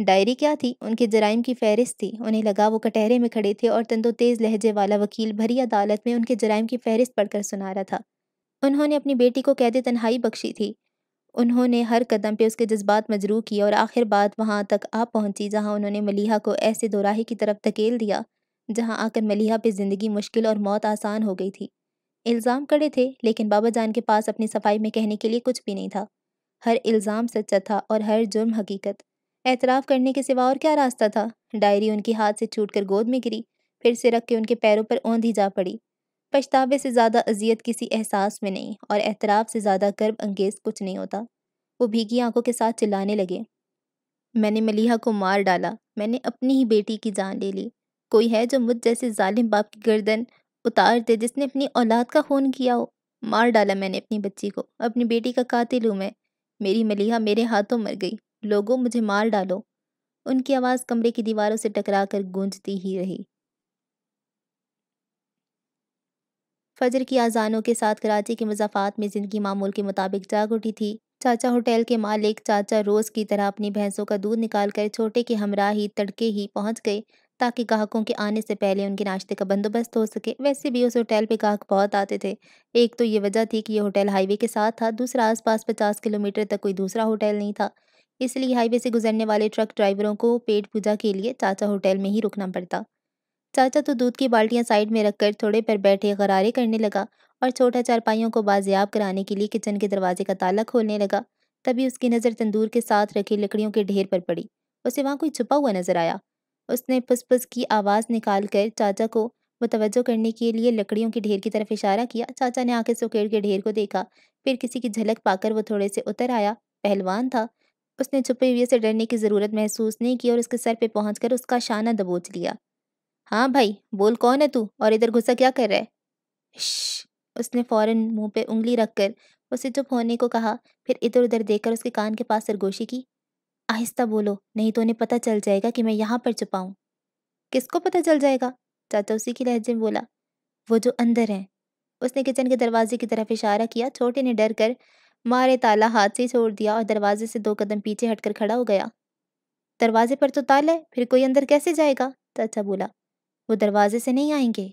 डायरी क्या थी उनके जराइम की फहरिस्त थी उन्हें लगा वो कटहरे में खड़े थे और तंदो तेज़ लहजे वाला वकील भरी अदालत में उनके जराइम की फहरिस्त पढ़कर सुना रहा था उन्होंने अपनी बेटी को कैद तन्हाई बख्शी थी उन्होंने हर कदम पे उसके जज्बात मजरू किए और आखिर बात वहाँ तक आ पहुँची जहाँ उन्होंने मलिहा को ऐसे दोराहे की तरफ धकेल दिया जहाँ आकर मलिहा पे ज़िंदगी मुश्किल और मौत आसान हो गई थी इल्ज़ाम कड़े थे लेकिन बाबा जान के पास अपनी सफाई में कहने के लिए कुछ भी नहीं था हर इल्ज़ाम सच्चा था और हर जुर्म हकीकत एतराफ़ करने के सिवा और क्या रास्ता था डायरी उनके हाथ से छूट कर गोद में गिरी फिर से रख के उनके पैरों पर ओंधी जा पड़ी पछतावे से ज़्यादा अजियत किसी एहसास में नहीं और एतराफ़ से ज़्यादा गर्व अंगेज कुछ नहीं होता वो भीगी आंखों के साथ चिल्लाने लगे मैंने मलिहा को मार डाला मैंने अपनी ही बेटी की जान ले ली कोई है जो मुझ जैसे जालिम बाप की गर्दन उतार दे जिसने अपनी औलाद का खून किया हो मार डाला मैंने अपनी बच्ची को अपनी बेटी का कातिल हूँ मैं मेरी मलिहा मेरे हाथों मर गई लोगों मुझे मार डालो उनकी आवाज़ कमरे की दीवारों से टकरा कर गूंजती ही रही फजर की आज़ानों के साथ कराची के मजाफात में ज़िंदगी मामूल के मुताबिक जाग उठी थी चाचा होटल के मालिक चाचा रोज़ की तरह अपनी भैंसों का दूध निकाल कर छोटे के हमरा ही तड़के ही पहुँच गए ताकि गाहकों के आने से पहले उनके नाश्ते का बंदोबस्त हो सके वैसे भी उस होटल पे ग्राहक बहुत आते थे एक तो ये वजह थी कि ये होटल हाईवे के साथ था दूसरा आसपास पचास किलोमीटर तक कोई दूसरा होटल नहीं था इसलिए हाईवे से गुजरने वाले ट्रक ड्राइवरों को पेट पूजा के लिए चाचा होटल में ही रुकना पड़ता चाचा तो दूध की बाल्टियाँ साइड में रखकर थोड़े पर बैठे गरारे करने लगा और छोटा चारपाइयों को बाजियाब कराने के लिए किचन के दरवाजे का ताला खोलने लगा तभी उसकी नज़र तंदूर के साथ रखी लकड़ियों के ढेर पर पड़ी उसे वहाँ कोई छुपा हुआ नजर आया उसने पुस की आवाज़ निकाल कर चाचा को मुतवजो करने के लिए लकड़ियों के ढेर की तरफ इशारा किया चाचा ने आंखें सुखेड़ के ढेर को देखा फिर किसी की झलक पाकर वो थोड़े से उतर आया पहलवान था उसने छुपे हुए से डरने की ज़रूरत महसूस नहीं की और उसके सर पे पहुंचकर उसका शाना दबोच लिया हाँ भाई बोल कौन है तू और इधर गुस्सा क्या कर रहा है उसने फौरन मुंह पे उंगली रखकर उसे चुप होने को कहा फिर इधर उधर देखकर उसके कान के पास सरगोशी की आहिस्ता बोलो नहीं तो उन्हें पता चल जाएगा कि मैं यहाँ पर छुपाऊँ किसको पता चल जाएगा चाचा उसी के लहजे में बोला वो जो अंदर हैं उसने किचन के दरवाजे की तरफ इशारा किया छोटे ने डर कर मारे ताला हाथ से छोड़ दिया और दरवाजे से दो कदम पीछे हटकर खड़ा हो गया दरवाजे पर तो ताला है फिर कोई अंदर कैसे जाएगा चाचा बोला वो दरवाजे से नहीं आएंगे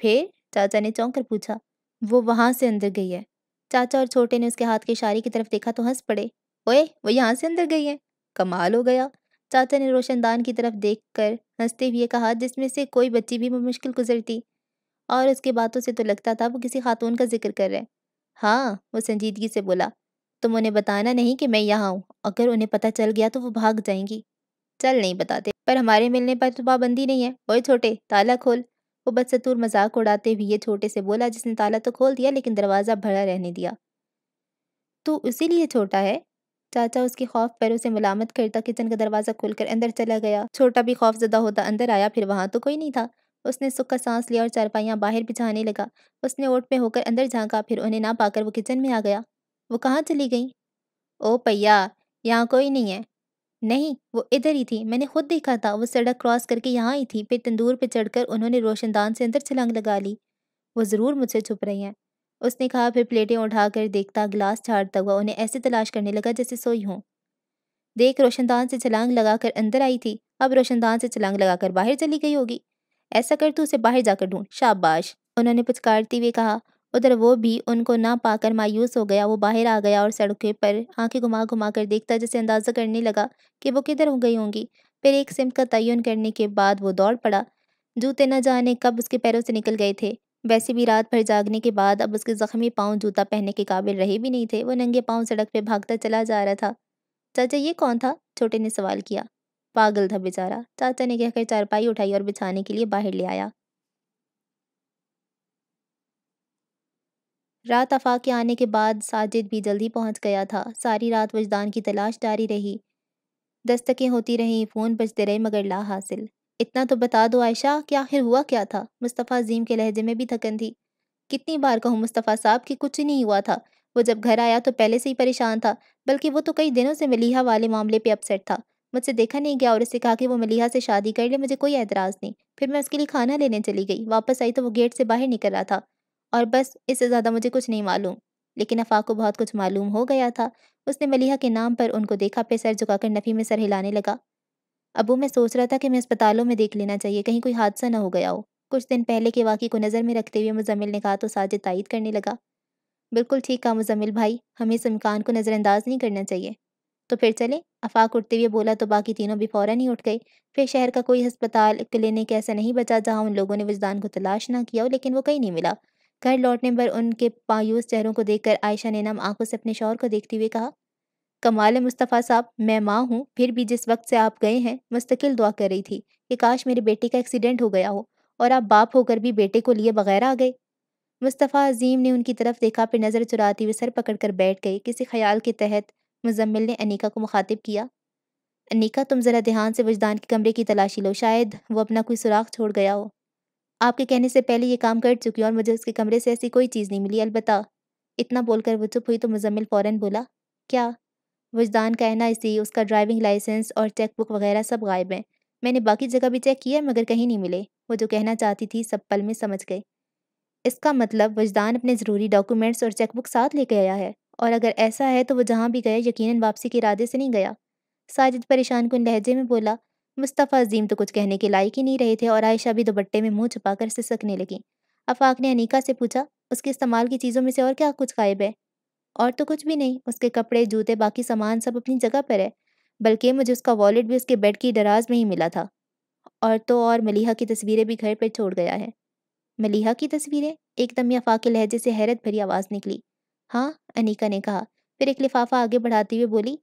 फिर चाचा ने चौंक कर पूछा वो वहां से अंदर गई है चाचा और छोटे ने उसके हाथ के इशारे की तरफ देखा तो हंस पड़े ओए वो यहाँ से अंदर गई है कमाल हो गया चाचा ने रोशनदान की तरफ देख कर हंसते हुए कहा जिसमें से कोई बच्ची भी मुश्किल गुजरती और उसकी बातों से तो लगता था वो किसी खातून का जिक्र कर रहे हैं हाँ वो संजीदगी से बोला तुम उन्हें बताना नहीं कि मैं यहाँ हूँ अगर उन्हें पता चल गया तो वो भाग जाएंगी चल नहीं बताते पर हमारे मिलने पर तो पाबंदी नहीं है ओए छोटे ताला खोल वो बदसतूर मजाक उड़ाते हुए ये छोटे से बोला जिसने ताला तो खोल दिया लेकिन दरवाज़ा भरा रहने दिया तू इसीलिए छोटा है चाचा उसके खौफ पर उसे मलामत करता किचन का दरवाज़ा खोलकर अंदर चला गया छोटा भी खौफ ज़दा होता अंदर आया फिर वहाँ तो कोई नहीं था उसने सुख का सांस लिया और चारपाइयाँ बाहर बिछाने लगा उसने ओट में होकर अंदर झाँका फिर उन्हें ना पाकर वो किचन में आ गया वो कहाँ चली गई ओ पैया यहाँ कोई नहीं है नहीं वो इधर ही थी मैंने खुद देखा था वो सड़क क्रॉस करके यहाँ ही थी फिर तंदूर पर चढ़कर उन्होंने रोशनदान से अंदर छलांग लगा ली वो ज़रूर मुझसे छुप रही हैं उसने कहा फिर प्लेटें उठाकर देखता ग्लास छाड़ता हुआ उन्हें ऐसे तलाश करने लगा जैसे सोई हूँ देख रोशनदान से छलांग लगाकर अंदर आई थी अब रोशनदान से छलांग लगाकर बाहर चली गई होगी ऐसा कर तू उसे बाहर जाकर ढूंढ शाबाश उन्होंने पुचकारते हुए कहा उधर वो भी उनको ना पाकर मायूस हो गया वो बाहर आ गया और सड़कों पर आंखें घुमा घुमा कर देखता जैसे अंदाज़ा करने लगा कि वो किधर हो गई होंगी फिर एक सिम का तयन करने के बाद वो दौड़ पड़ा जूते न जाने कब उसके पैरों से निकल गए थे वैसे भी रात भर जागने के बाद अब उसके ज़ख्मी पाँव जूता पहनने के काबिल रहे भी नहीं थे वो नंगे पाँव सड़क पर भागता चला जा रहा था चाचा ये कौन था छोटे ने सवाल किया पागल था बेचारा चाचा ने कहकर चारपाई उठाई और बिछाने के लिए बाहर ले आया रात आफाक के आने के बाद साजिद भी जल्दी पहुंच गया था सारी रात वजदान की तलाश जारी रही दस्तकें होती रहीं फ़ोन बजते रहे मगर ला हासिल इतना तो बता दो आयशा कि आखिर हुआ क्या था मुस्तफ़ा अजीम के लहजे में भी थकन थी कितनी बार कहूँ मुस्तफ़ा साहब कि कुछ नहीं हुआ था वो जब घर आया तो पहले से ही परेशान था बल्कि वो तो कई दिनों से मलिहा वाले मामले पर अपसेट था मुझसे देखा नहीं गया और उससे कहा कि वो मलिहा से शादी कर ले मुझे कोई एतराज़ नहीं फिर मैं उसके लिए खाना लेने चली गई वापस आई तो वो गेट से बाहर निकल रहा था और बस इससे ज़्यादा मुझे कुछ नहीं मालूम लेकिन अफाक को बहुत कुछ मालूम हो गया था उसने मलिहा के नाम पर उनको देखा फिर सर झुकाकर नफ़ी में सर हिलाने लगा अबू मैं सोच रहा था कि मैं अस्पतालों में देख लेना चाहिए कहीं कोई हादसा ना हो गया हो कुछ दिन पहले के वाक़े को नज़र में रखते हुए मुजमिल ने कहा तो साजिद तायद करने लगा बिल्कुल ठीक कहा मुजमिल भाई हमें इस इम्कान को नज़रअंदाज नहीं करना चाहिए तो फिर चले अफाक उठते हुए बोला तो बाकी तीनों भी फ़ौरन ही उठ गए फिर शहर का कोई अस्पताल क्लिनिक ऐसा नहीं बचा जहाँ उन लोगों ने वजदान को तलाश ना किया हो लेकिन वो कहीं नहीं मिला घर लौटने पर उनके मायूस चेहरों को देखकर आयशा ने नम आंखों से अपने शौहर को देखते हुए कहा कमाल मुस्तफ़ा साहब मैं माँ हूँ फिर भी जिस वक्त से आप गए हैं मुस्तकिल दुआ कर रही थी कि काश मेरे बेटे का एक्सीडेंट हो गया हो और आप बाप होकर भी बेटे को लिए बगैर आ गए मुस्तफ़ा अजीम ने उनकी तरफ देखा फिर नज़र चुराते हुए सर पकड़कर बैठ गए किसी ख्याल के तहत मुजम्मिल ने अनिका को मुखातिब किया अनिका तुम ज़रा ध्यान से वजदान के कमरे की तलाशी लो शायद वो अपना कोई सुराख छोड़ गया हो आपके कहने से पहले ये काम कर चुकी और मुझे उसके कमरे से ऐसी कोई चीज़ नहीं मिली अलबत्ता इतना बोलकर वो चुप हुई तो मुजम्मिल फ़ौरन बोला क्या वजदान का ना इसी उसका ड्राइविंग लाइसेंस और चेक बुक वगैरह सब गायब हैं मैंने बाकी जगह भी चेक किया मगर कहीं नहीं मिले वो जो कहना चाहती थी सब पल में समझ गए इसका मतलब वजदान अपने ज़रूरी डॉक्यूमेंट्स और चेकबुक साथ लेके आया है और अगर ऐसा है तो वो जहाँ भी गया यकीनन वापसी के इरादे से नहीं गया साजिद परेशान कुन लहजे में बोला मुस्तफ़ा अजीम तो कुछ कहने के लायक ही नहीं रहे थे और आयशा भी दुपट्टे में मुंह छुपाकर सिसकने लगी अफाक ने अनिका से पूछा उसके इस्तेमाल की चीज़ों में से और क्या कुछ गायब है और तो कुछ भी नहीं उसके कपड़े जूते बाकी सामान सब अपनी जगह पर है बल्कि मुझे उसका वॉलेट भी उसके बेड की दराज में ही मिला था और तो और मलिहा की तस्वीरें भी घर पर छोड़ गया है मलिहा की तस्वीरें एकदम ही अफाक के लहजे से हैरत भरी आवाज़ निकली हाँ अनिका ने कहा फिर एक लिफाफा आगे बढ़ाते हुए बोली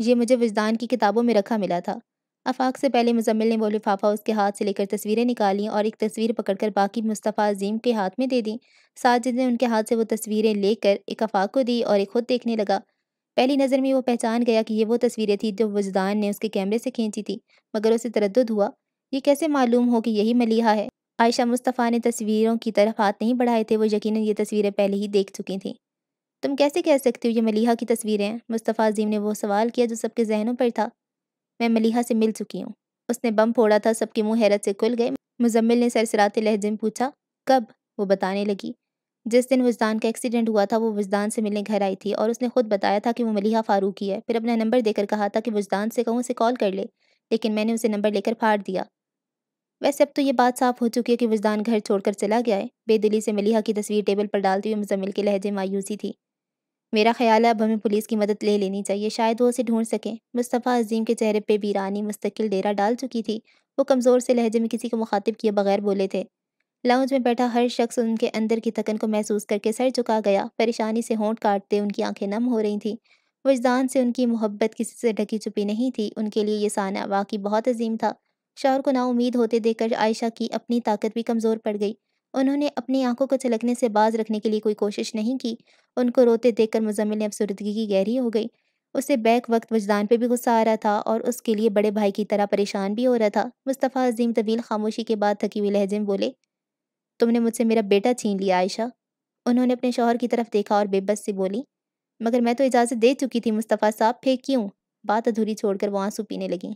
ये मुझे विजदान की किताबों में रखा मिला था आफाक से पहले मुजम्मिल ने वो लिफाफा उसके हाथ से लेकर तस्वीरें निकाली और एक तस्वीर पकड़कर बाकी मुस्तफ़ा अजीम के हाथ में दे दी साजिद ने उनके हाथ से वो तस्वीरें लेकर एक आफाक को दी और एक खुद देखने लगा पहली नज़र में वो पहचान गया कि ये वो तस्वीरें थी जो वजदान ने उसके कैमरे से खींची थी मगर उसे तरद हुआ ये कैसे मालूम हो कि यही मलिहा है आयशा मुस्तफ़ा ने तस्वीरों की तरफ हाथ नहीं बढ़ाए थे वो यकीन ये तस्वीरें पहले ही देख चुकी थीं तुम कैसे कह सकते हो ये मलिहा की तस्वीरें हैं मुस्तफ़ा अजीम ने वो सवाल किया जो सबके जहनों पर था मैं मलिहा से मिल चुकी हूँ उसने बम फोड़ा था सबके मुंह हैरत से खुल गए मुजम्मिल ने सरसराते लहजे में पूछा कब वो बताने लगी जिस दिन वजदान का एक्सीडेंट हुआ था वो वजदान से मिलने घर आई थी और उसने खुद बताया था कि वो मलिहा फारूकी है फिर अपना नंबर देकर कहा था कि वजदान से कहूँ उसे कॉल कर ले लेकिन मैंने उसे नंबर लेकर फाड़ दिया वैसे अब तो ये बात साफ हो चुकी है कि वजदान घर छोड़कर चला गया है बेदिली से मलिहा की तस्वीर टेबल पर डालती हुई मुजम्मिल के लहजे मायूसी थी मेरा ख्याल है अब हमें पुलिस की मदद ले लेनी चाहिए शायद वो उसे ढूंढ सकें मुस्तफ़ा अजीम के चेहरे पर बीरानी मुस्तकिल डेरा डाल चुकी थी वो कमज़ोर से लहजे में किसी को मुखातिब किए बगैर बोले थे लाउंज में बैठा हर शख्स उनके अंदर की थकन को महसूस करके सर झुका गया परेशानी से होंठ काटते उनकी आंखें नम हो रही थीं वजदान से उनकी मोहब्बत किसी से ढकी छुपी नहीं थी उनके लिए ये साना वाकई बहुत अजीम था शौहर को नाउमीद होते देखकर आयशा की अपनी ताकत भी कमज़ोर पड़ गई उन्होंने अपनी आंखों को छलकने से बाज रखने के लिए कोई कोशिश नहीं की उनको रोते देखकर मुजम्मिल ने अफसरदगी की गहरी हो गई उसे बैक वक्त वजदान पे भी गुस्सा आ रहा था और उसके लिए बड़े भाई की तरह परेशान भी हो रहा था मुस्तफ़ा अजीम तवील खामोशी के बाद थकी हुई लहजे में बोले तुमने मुझसे मेरा बेटा छीन लिया आयशा उन्होंने अपने शोहर की तरफ देखा और बेबस से बोली मगर मैं तो इजाज़त दे चुकी थी मुस्तफ़ा साहब फिर क्यों बात अधूरी छोड़कर वो आंसू पीने लगी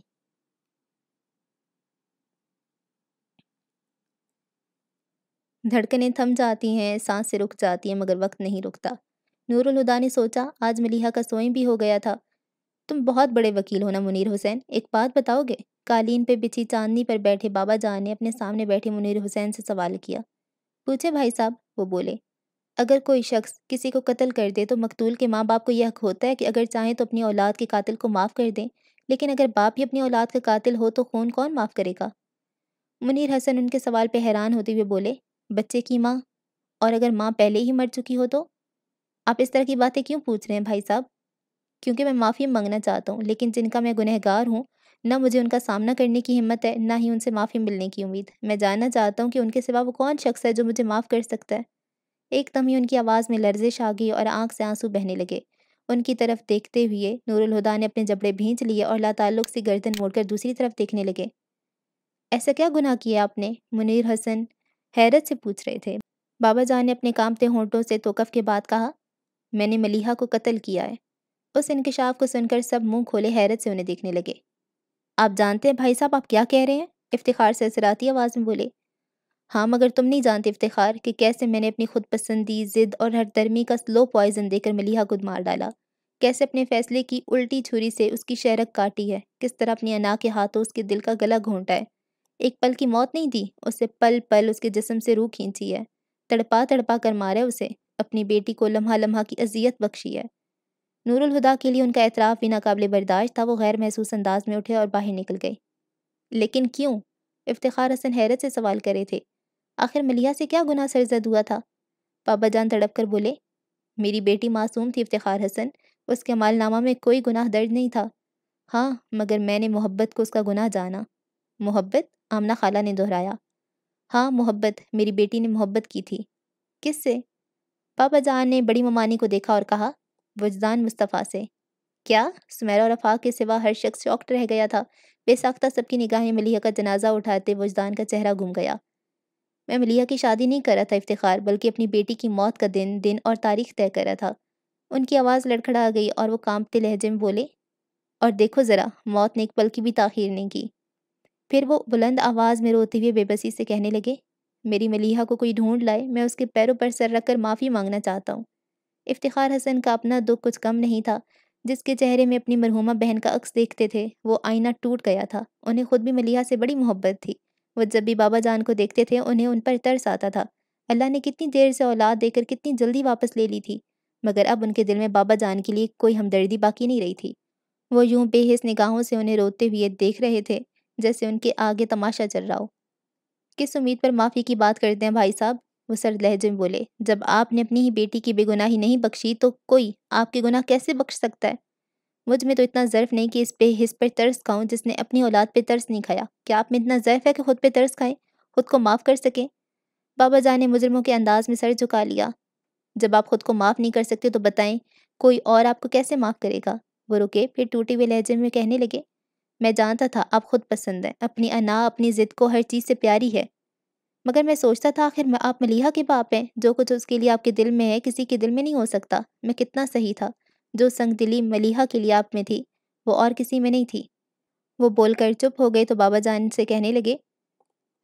धड़कनें थम जाती हैं सांसें रुक जाती हैं मगर वक्त नहीं रुकता नूरुल हुदा ने सोचा आज मलिहा का सोई भी हो गया था तुम बहुत बड़े वकील हो ना मुनीर हुसैन एक बात बताओगे कालीन पे बिछी चांदनी पर बैठे बाबा जान ने अपने सामने बैठे मुनीर हुसैन से सवाल किया पूछे भाई साहब वो बोले अगर कोई शख्स किसी को कत्ल कर दे तो मकतूल के माँ बाप को यह हक होता है कि अगर चाहें तो अपनी औलाद के कातिल को माफ़ कर दें लेकिन अगर बाप ही अपनी औलाद का कातिल हो तो खून कौन माफ़ करेगा मुनीर हसन उनके सवाल पर हैरान होते हुए बोले बच्चे की माँ और अगर माँ पहले ही मर चुकी हो तो आप इस तरह की बातें क्यों पूछ रहे हैं भाई साहब क्योंकि मैं माफ़ी मांगना चाहता हूँ लेकिन जिनका मैं गुनहगार हूँ ना मुझे उनका सामना करने की हिम्मत है ना ही उनसे माफ़ी मिलने की उम्मीद मैं जानना चाहता हूँ कि उनके सिवा वो कौन शख्स है जो मुझे माफ़ कर सकता है एकदम ही उनकी आवाज़ में लर्जिश आ गई और आंख से आंसू बहने लगे उनकी तरफ देखते हुए नूरुल हुदा ने अपने जबड़े भींच लिए और लाताल्लुक से गर्दन मोड़कर दूसरी तरफ देखने लगे ऐसा क्या गुनाह किया आपने मुनीर हसन हैरत से पूछ रहे थे बाबा जान ने अपने कांपते होंठों से तोकफ के बाद कहा मैंने मलिहा को कत्ल किया है उस इनकशाफ को सुनकर सब मुंह खोले हैरत से उन्हें देखने लगे आप जानते हैं भाई साहब आप क्या कह रहे हैं इफ्तार से असराती आवाज़ में बोले हाँ मगर तुम नहीं जानते इफ्तार कि कैसे मैंने अपनी खुद पसंदी ज़िद और हर का स्लो पॉइजन देकर मलिहा को मार डाला कैसे अपने फैसले की उल्टी छुरी से उसकी शहरक काटी है किस तरह अपनी अना के हाथों उसके दिल का गला घोंटा है एक पल की मौत नहीं दी उसे पल पल उसके जिसम से रूह खींची है तड़पा तड़पा कर मारे उसे अपनी बेटी को लम्हा लम्हा की अजियत बख्शी है नूरुल हुदा के लिए उनका एतराफ़ भी नाकबिल बर्दाश्त था वो गैर महसूस अंदाज में उठे और बाहर निकल गए लेकिन क्यों इफ्तार हसन हैरत से सवाल करे थे आखिर मलिया से क्या गुनाह सरजद हुआ था पापा जान तड़प कर बोले मेरी बेटी मासूम थी इफ्तार हसन उसके मालनामा में कोई गुनाह दर्ज नहीं था हाँ मगर मैंने मोहब्बत को उसका गुनाह जाना मोहब्बत आमना खाला ने दोहराया हाँ मोहब्बत मेरी बेटी ने मोहब्बत की थी किससे पापा जान ने बड़ी ममानी को देखा और कहा वजदान मुस्तफ़ा से क्या सुमैरा और अफाक के सिवा हर शख्स शॉक्ट रह गया था बेसाख्ता सबकी निगाहें मलिया का जनाजा उठाते वजदान का चेहरा घूम गया मैं मलिया की शादी नहीं कर रहा था इफ्तार बल्कि अपनी बेटी की मौत का दिन दिन और तारीख तय कर रहा था उनकी आवाज़ लड़खड़ा गई और वो कांपते लहजे में बोले और देखो ज़रा मौत ने एक पल की भी ताखिर नहीं की फिर वो बुलंद आवाज़ में रोते हुए बेबसी से कहने लगे मेरी मलिहा को कोई ढूंढ लाए मैं उसके पैरों पर सर रख कर माफ़ी मांगना चाहता हूँ इफ्तिखार हसन का अपना दुख कुछ कम नहीं था जिसके चेहरे में अपनी मरहुमा बहन का अक्स देखते थे वो आईना टूट गया था उन्हें खुद भी मलिहा से बड़ी मोहब्बत थी वो जब भी बाबा जान को देखते थे उन्हें उन पर तरस आता था अल्लाह ने कितनी देर से औलाद देकर कितनी जल्दी वापस ले ली थी मगर अब उनके दिल में बाबा जान के लिए कोई हमदर्दी बाकी नहीं रही थी वो यूं बेहस निगाहों से उन्हें रोते हुए देख रहे थे जैसे उनके आगे तमाशा चल रहा हो किस उम्मीद पर माफ़ी की बात करते हैं भाई साहब वो सर लहजे में बोले जब आपने अपनी ही बेटी की बेगुनाही नहीं बख्शी तो कोई आपके गुनाह कैसे बख्श सकता है मुझ में तो इतना ज़र्फ नहीं कि इस पे हिस पर तर्स खाऊं जिसने अपनी औलाद पे तर्स नहीं खाया क्या आप में इतना ज़र्फ है कि खुद पे तर्स खाएं खुद को माफ़ कर सकें बाबा जान ने मुजरमों के अंदाज में सर झुका लिया जब आप खुद को माफ़ नहीं कर सकते तो बताएं कोई और आपको कैसे माफ़ करेगा वो रुके फिर टूटे हुए लहजे में कहने लगे मैं जानता था आप खुद पसंद हैं अपनी अना अपनी ज़िद को हर चीज़ से प्यारी है मगर मैं सोचता था आखिर मैं आप मलिहा के बाप हैं जो कुछ उसके लिए आपके दिल में है किसी के दिल में नहीं हो सकता मैं कितना सही था जो संग दिली मलिहा के लिए आप में थी वो और किसी में नहीं थी वो बोलकर चुप हो गए तो बाबा जान से कहने लगे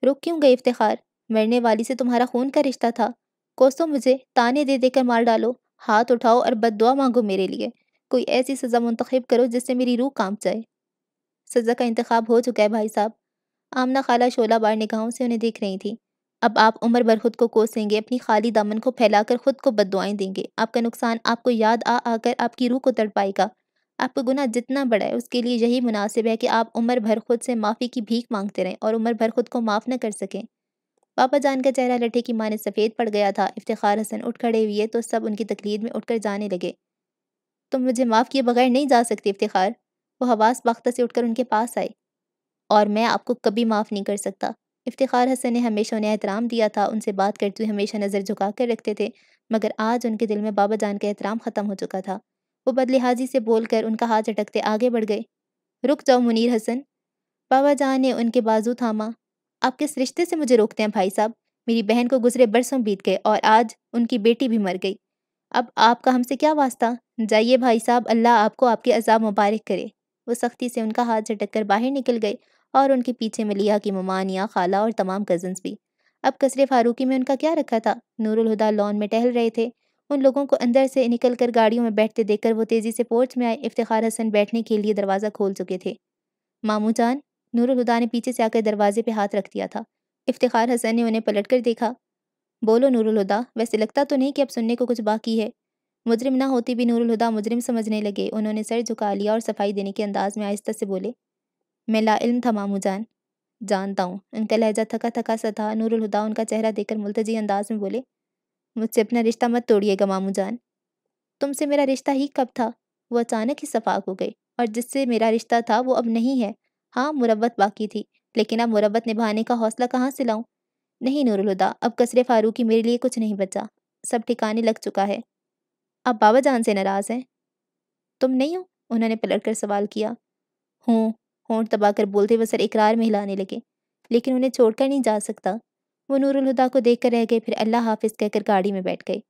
रुक क्यों गए इफ्तार मरने वाली से तुम्हारा खून का रिश्ता था कोसो मुझे ताने दे देकर मार डालो हाथ उठाओ और बद मांगो मेरे लिए कोई ऐसी सज़ा मुंतखब करो जिससे मेरी रूह कांप जाए सज़ा का इंतखब हो चुका है भाई साहब आमना खाला शोला बार निगाहों से उन्हें देख रही थी अब आप उम्र भर खुद को कोसेंगे अपनी खाली दामन को फैलाकर खुद को बददुआएं देंगे आपका नुकसान आपको याद आ आकर आपकी रूह को तड़पाएगा आपका गुना जितना बड़ा है उसके लिए यही मुनासिब है कि आप उम्र भर खुद से माफ़ी की भीख मांगते रहें और उम्र भर खुद को माफ़ न कर सकें पापा जान का चेहरा लटे की माने सफ़ेद पड़ गया था इफ्तार हसन उठ खड़े हुए तो सब उनकी तकलीर में उठ जाने लगे तुम मुझे माफ़ किए बगैर नहीं जा सकते इफ्तार वो हवास बाख्ता से उठकर उनके पास आए और मैं आपको कभी माफ़ नहीं कर सकता इफ्तार हसन ने हमेशा उन्हें एहतराम दिया था उनसे बात करते हुए हमेशा नज़र झुका कर रखते थे मगर आज उनके दिल में बाबा जान का एहतराम ख़त्म हो चुका था वो बदलिहाजी से बोल कर उनका हाथ झटकते आगे बढ़ गए रुक जाओ मुनीर हसन बाबा जान ने उनके बाजू थामा आप किस रिश्ते से मुझे रोकते हैं भाई साहब मेरी बहन को गुजरे बरसों बीत गए और आज उनकी बेटी भी मर गई अब आपका हमसे क्या वास्ता जाइए भाई साहब अल्लाह आपको आपके अजाब मुबारक करे वो सख्ती से उनका हाथ झटक कर बाहर निकल गए और उनके पीछे मलिया की ममानिया खाला और तमाम कजन्स भी अब कसरे फारूकी में उनका क्या रखा था नूरुलहुदा लॉन में टहल रहे थे उन लोगों को अंदर से निकल कर गाड़ियों में बैठते देखकर वो तेज़ी से पोर्च में आए इफ्तार हसन बैठने के लिए दरवाज़ा खोल चुके थे मामू जान नूरुलहुदा ने पीछे से आकर दरवाजे पर हाथ रख दिया था इफ्तार हसन ने उन्हें पलट कर देखा बोलो नूरुलहुदा वैसे लगता तो नहीं कि अब सुनने को कुछ बाकी है मुजरिम ना होती भी नूरुल हुदा मुजरिम समझने लगे उन्होंने सर झुका लिया और सफाई देने के अंदाज में आहिस्ता से बोले मैं लाइल्म था मामू जान जानता हूँ उनका लहजा थका थका सा था नूरुल हुदा उनका चेहरा देखकर मुलतजी अंदाज में बोले मुझसे अपना रिश्ता मत तोड़िएगा मामू जान तुमसे मेरा रिश्ता ही कब था वो अचानक ही सफाक हो गए और जिससे मेरा रिश्ता था वो अब नहीं है हाँ मुरबत बाकी थी लेकिन अब मुरबत निभाने का हौसला कहाँ से लाऊं नहीं नूरुलहुदा अब कसरे फारूकी मेरे लिए कुछ नहीं बचा सब ठिकाने लग चुका है आप बाबा जान से नाराज़ हैं तुम नहीं हो उन्होंने पलट कर सवाल किया हूँ होंठ दबाकर बोलते हुए सर इकरार में हिलाने लगे लेकिन उन्हें छोड़कर नहीं जा सकता वो नूरुल हुदा को देख कर रह गए फिर अल्लाह हाफिज कहकर गाड़ी में बैठ गए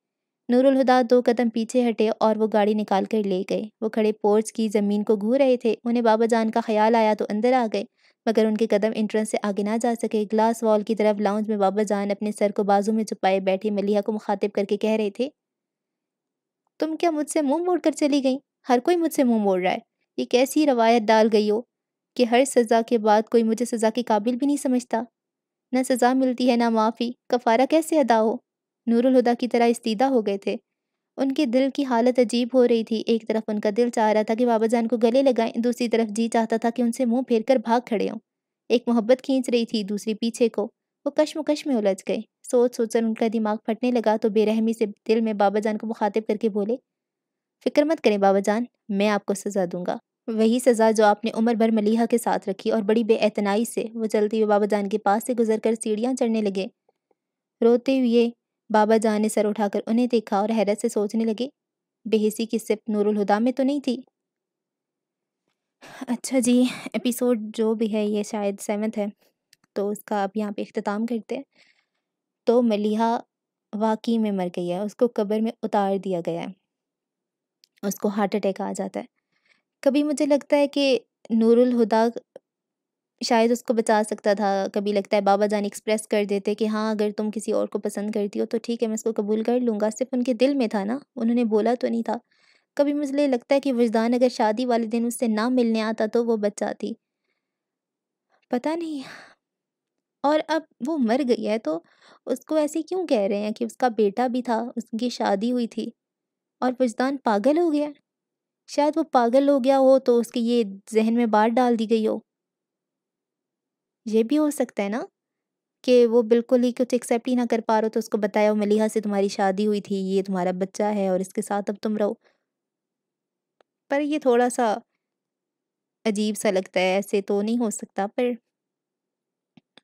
नूरुल हुदा दो कदम पीछे हटे और वो गाड़ी निकाल कर ले गए वो खड़े पोर्च की ज़मीन को घूर रहे थे उन्हें बाबा जान का ख्याल आया तो अंदर आ गए मगर उनके कदम एंट्रेंस से आगे ना जा सके ग्लास वॉल की तरफ लाउंज में बाबा जान अपने सर को बाजू में छुपाए बैठे मलिहा को मुखातिब करके कह रहे थे तुम क्या मुझसे मुंह मोड़ कर चली गई हर कोई मुझसे मुंह मोड़ रहा है ये कैसी रवायत डाल गई हो कि हर सज़ा के बाद कोई मुझे सज़ा के काबिल भी नहीं समझता न सज़ा मिलती है ना माफ़ी कफ़ारा कैसे अदा हो नूरुलहुदा की तरह इस्तीदा हो गए थे उनके दिल की हालत अजीब हो रही थी एक तरफ उनका दिल चाह रहा था कि बाबा जान को गले लगाएं दूसरी तरफ जी चाहता था कि उनसे मुंह फेर कर भाग खड़े हों एक मोहब्बत खींच रही थी दूसरी पीछे को वो कशमकश में उलझ गए सोच सोचकर उनका दिमाग फटने लगा तो बेरहमी से दिल में बाबा जान को मुखातिब करके बोले फिक्र मत करें बाबा जान मैं आपको सज़ा दूंगा वही सज़ा जो आपने उम्र भर मलीहा के साथ रखी और बड़ी बेअतनाई से वो चलते हुए बाबा जान के पास से गुजर कर सीढ़ियाँ चढ़ने लगे रोते हुए बाबा जान ने सर उठाकर उन्हें देखा और हैरत से सोचने लगे बेहसी की सिप नूरुल हुदा में तो नहीं थी अच्छा जी एपिसोड जो भी है ये शायद सेवन्थ है तो उसका अब यहाँ पे अख्ताम करते हैं तो मलिहा वाकई में मर गई है उसको कब्र में उतार दिया गया है उसको हार्ट अटैक आ जाता है कभी मुझे लगता है कि नूरुल हुदा शायद उसको बचा सकता था कभी लगता है बाबा जान एक्सप्रेस कर देते कि हाँ अगर तुम किसी और को पसंद करती हो तो ठीक है मैं उसको कबूल कर लूँगा सिर्फ उनके दिल में था ना उन्होंने बोला तो नहीं था कभी मुझे लगता है कि वजदान अगर शादी वाले दिन उससे ना मिलने आता तो वो बच जाती पता नहीं और अब वो मर गई है तो उसको ऐसे क्यों कह रहे हैं कि उसका बेटा भी था उसकी शादी हुई थी और वजदान पागल हो गया शायद वो पागल हो गया हो तो उसके ये जहन में बात डाल दी गई हो ये भी हो सकता है ना कि वो बिल्कुल ही कुछ एक्सेप्ट ही ना कर पा रहे हो तो उसको बताया हो मलिहा से तुम्हारी शादी हुई थी ये तुम्हारा बच्चा है और इसके साथ अब तुम रहो पर ये थोड़ा सा अजीब सा लगता है ऐसे तो नहीं हो सकता पर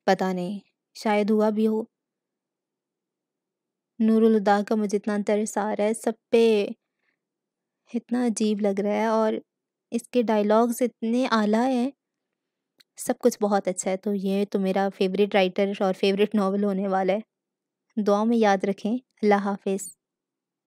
पता नहीं शायद हुआ भी हो नूरुलदा का मुझे इतना तरस आ रहा है सब पे इतना अजीब लग रहा है और इसके डायलॉग्स इतने आला हैं सब कुछ बहुत अच्छा है तो ये तो मेरा फेवरेट राइटर और फेवरेट नावल होने वाला है दुआ में याद रखें अल्लाह हाफिज़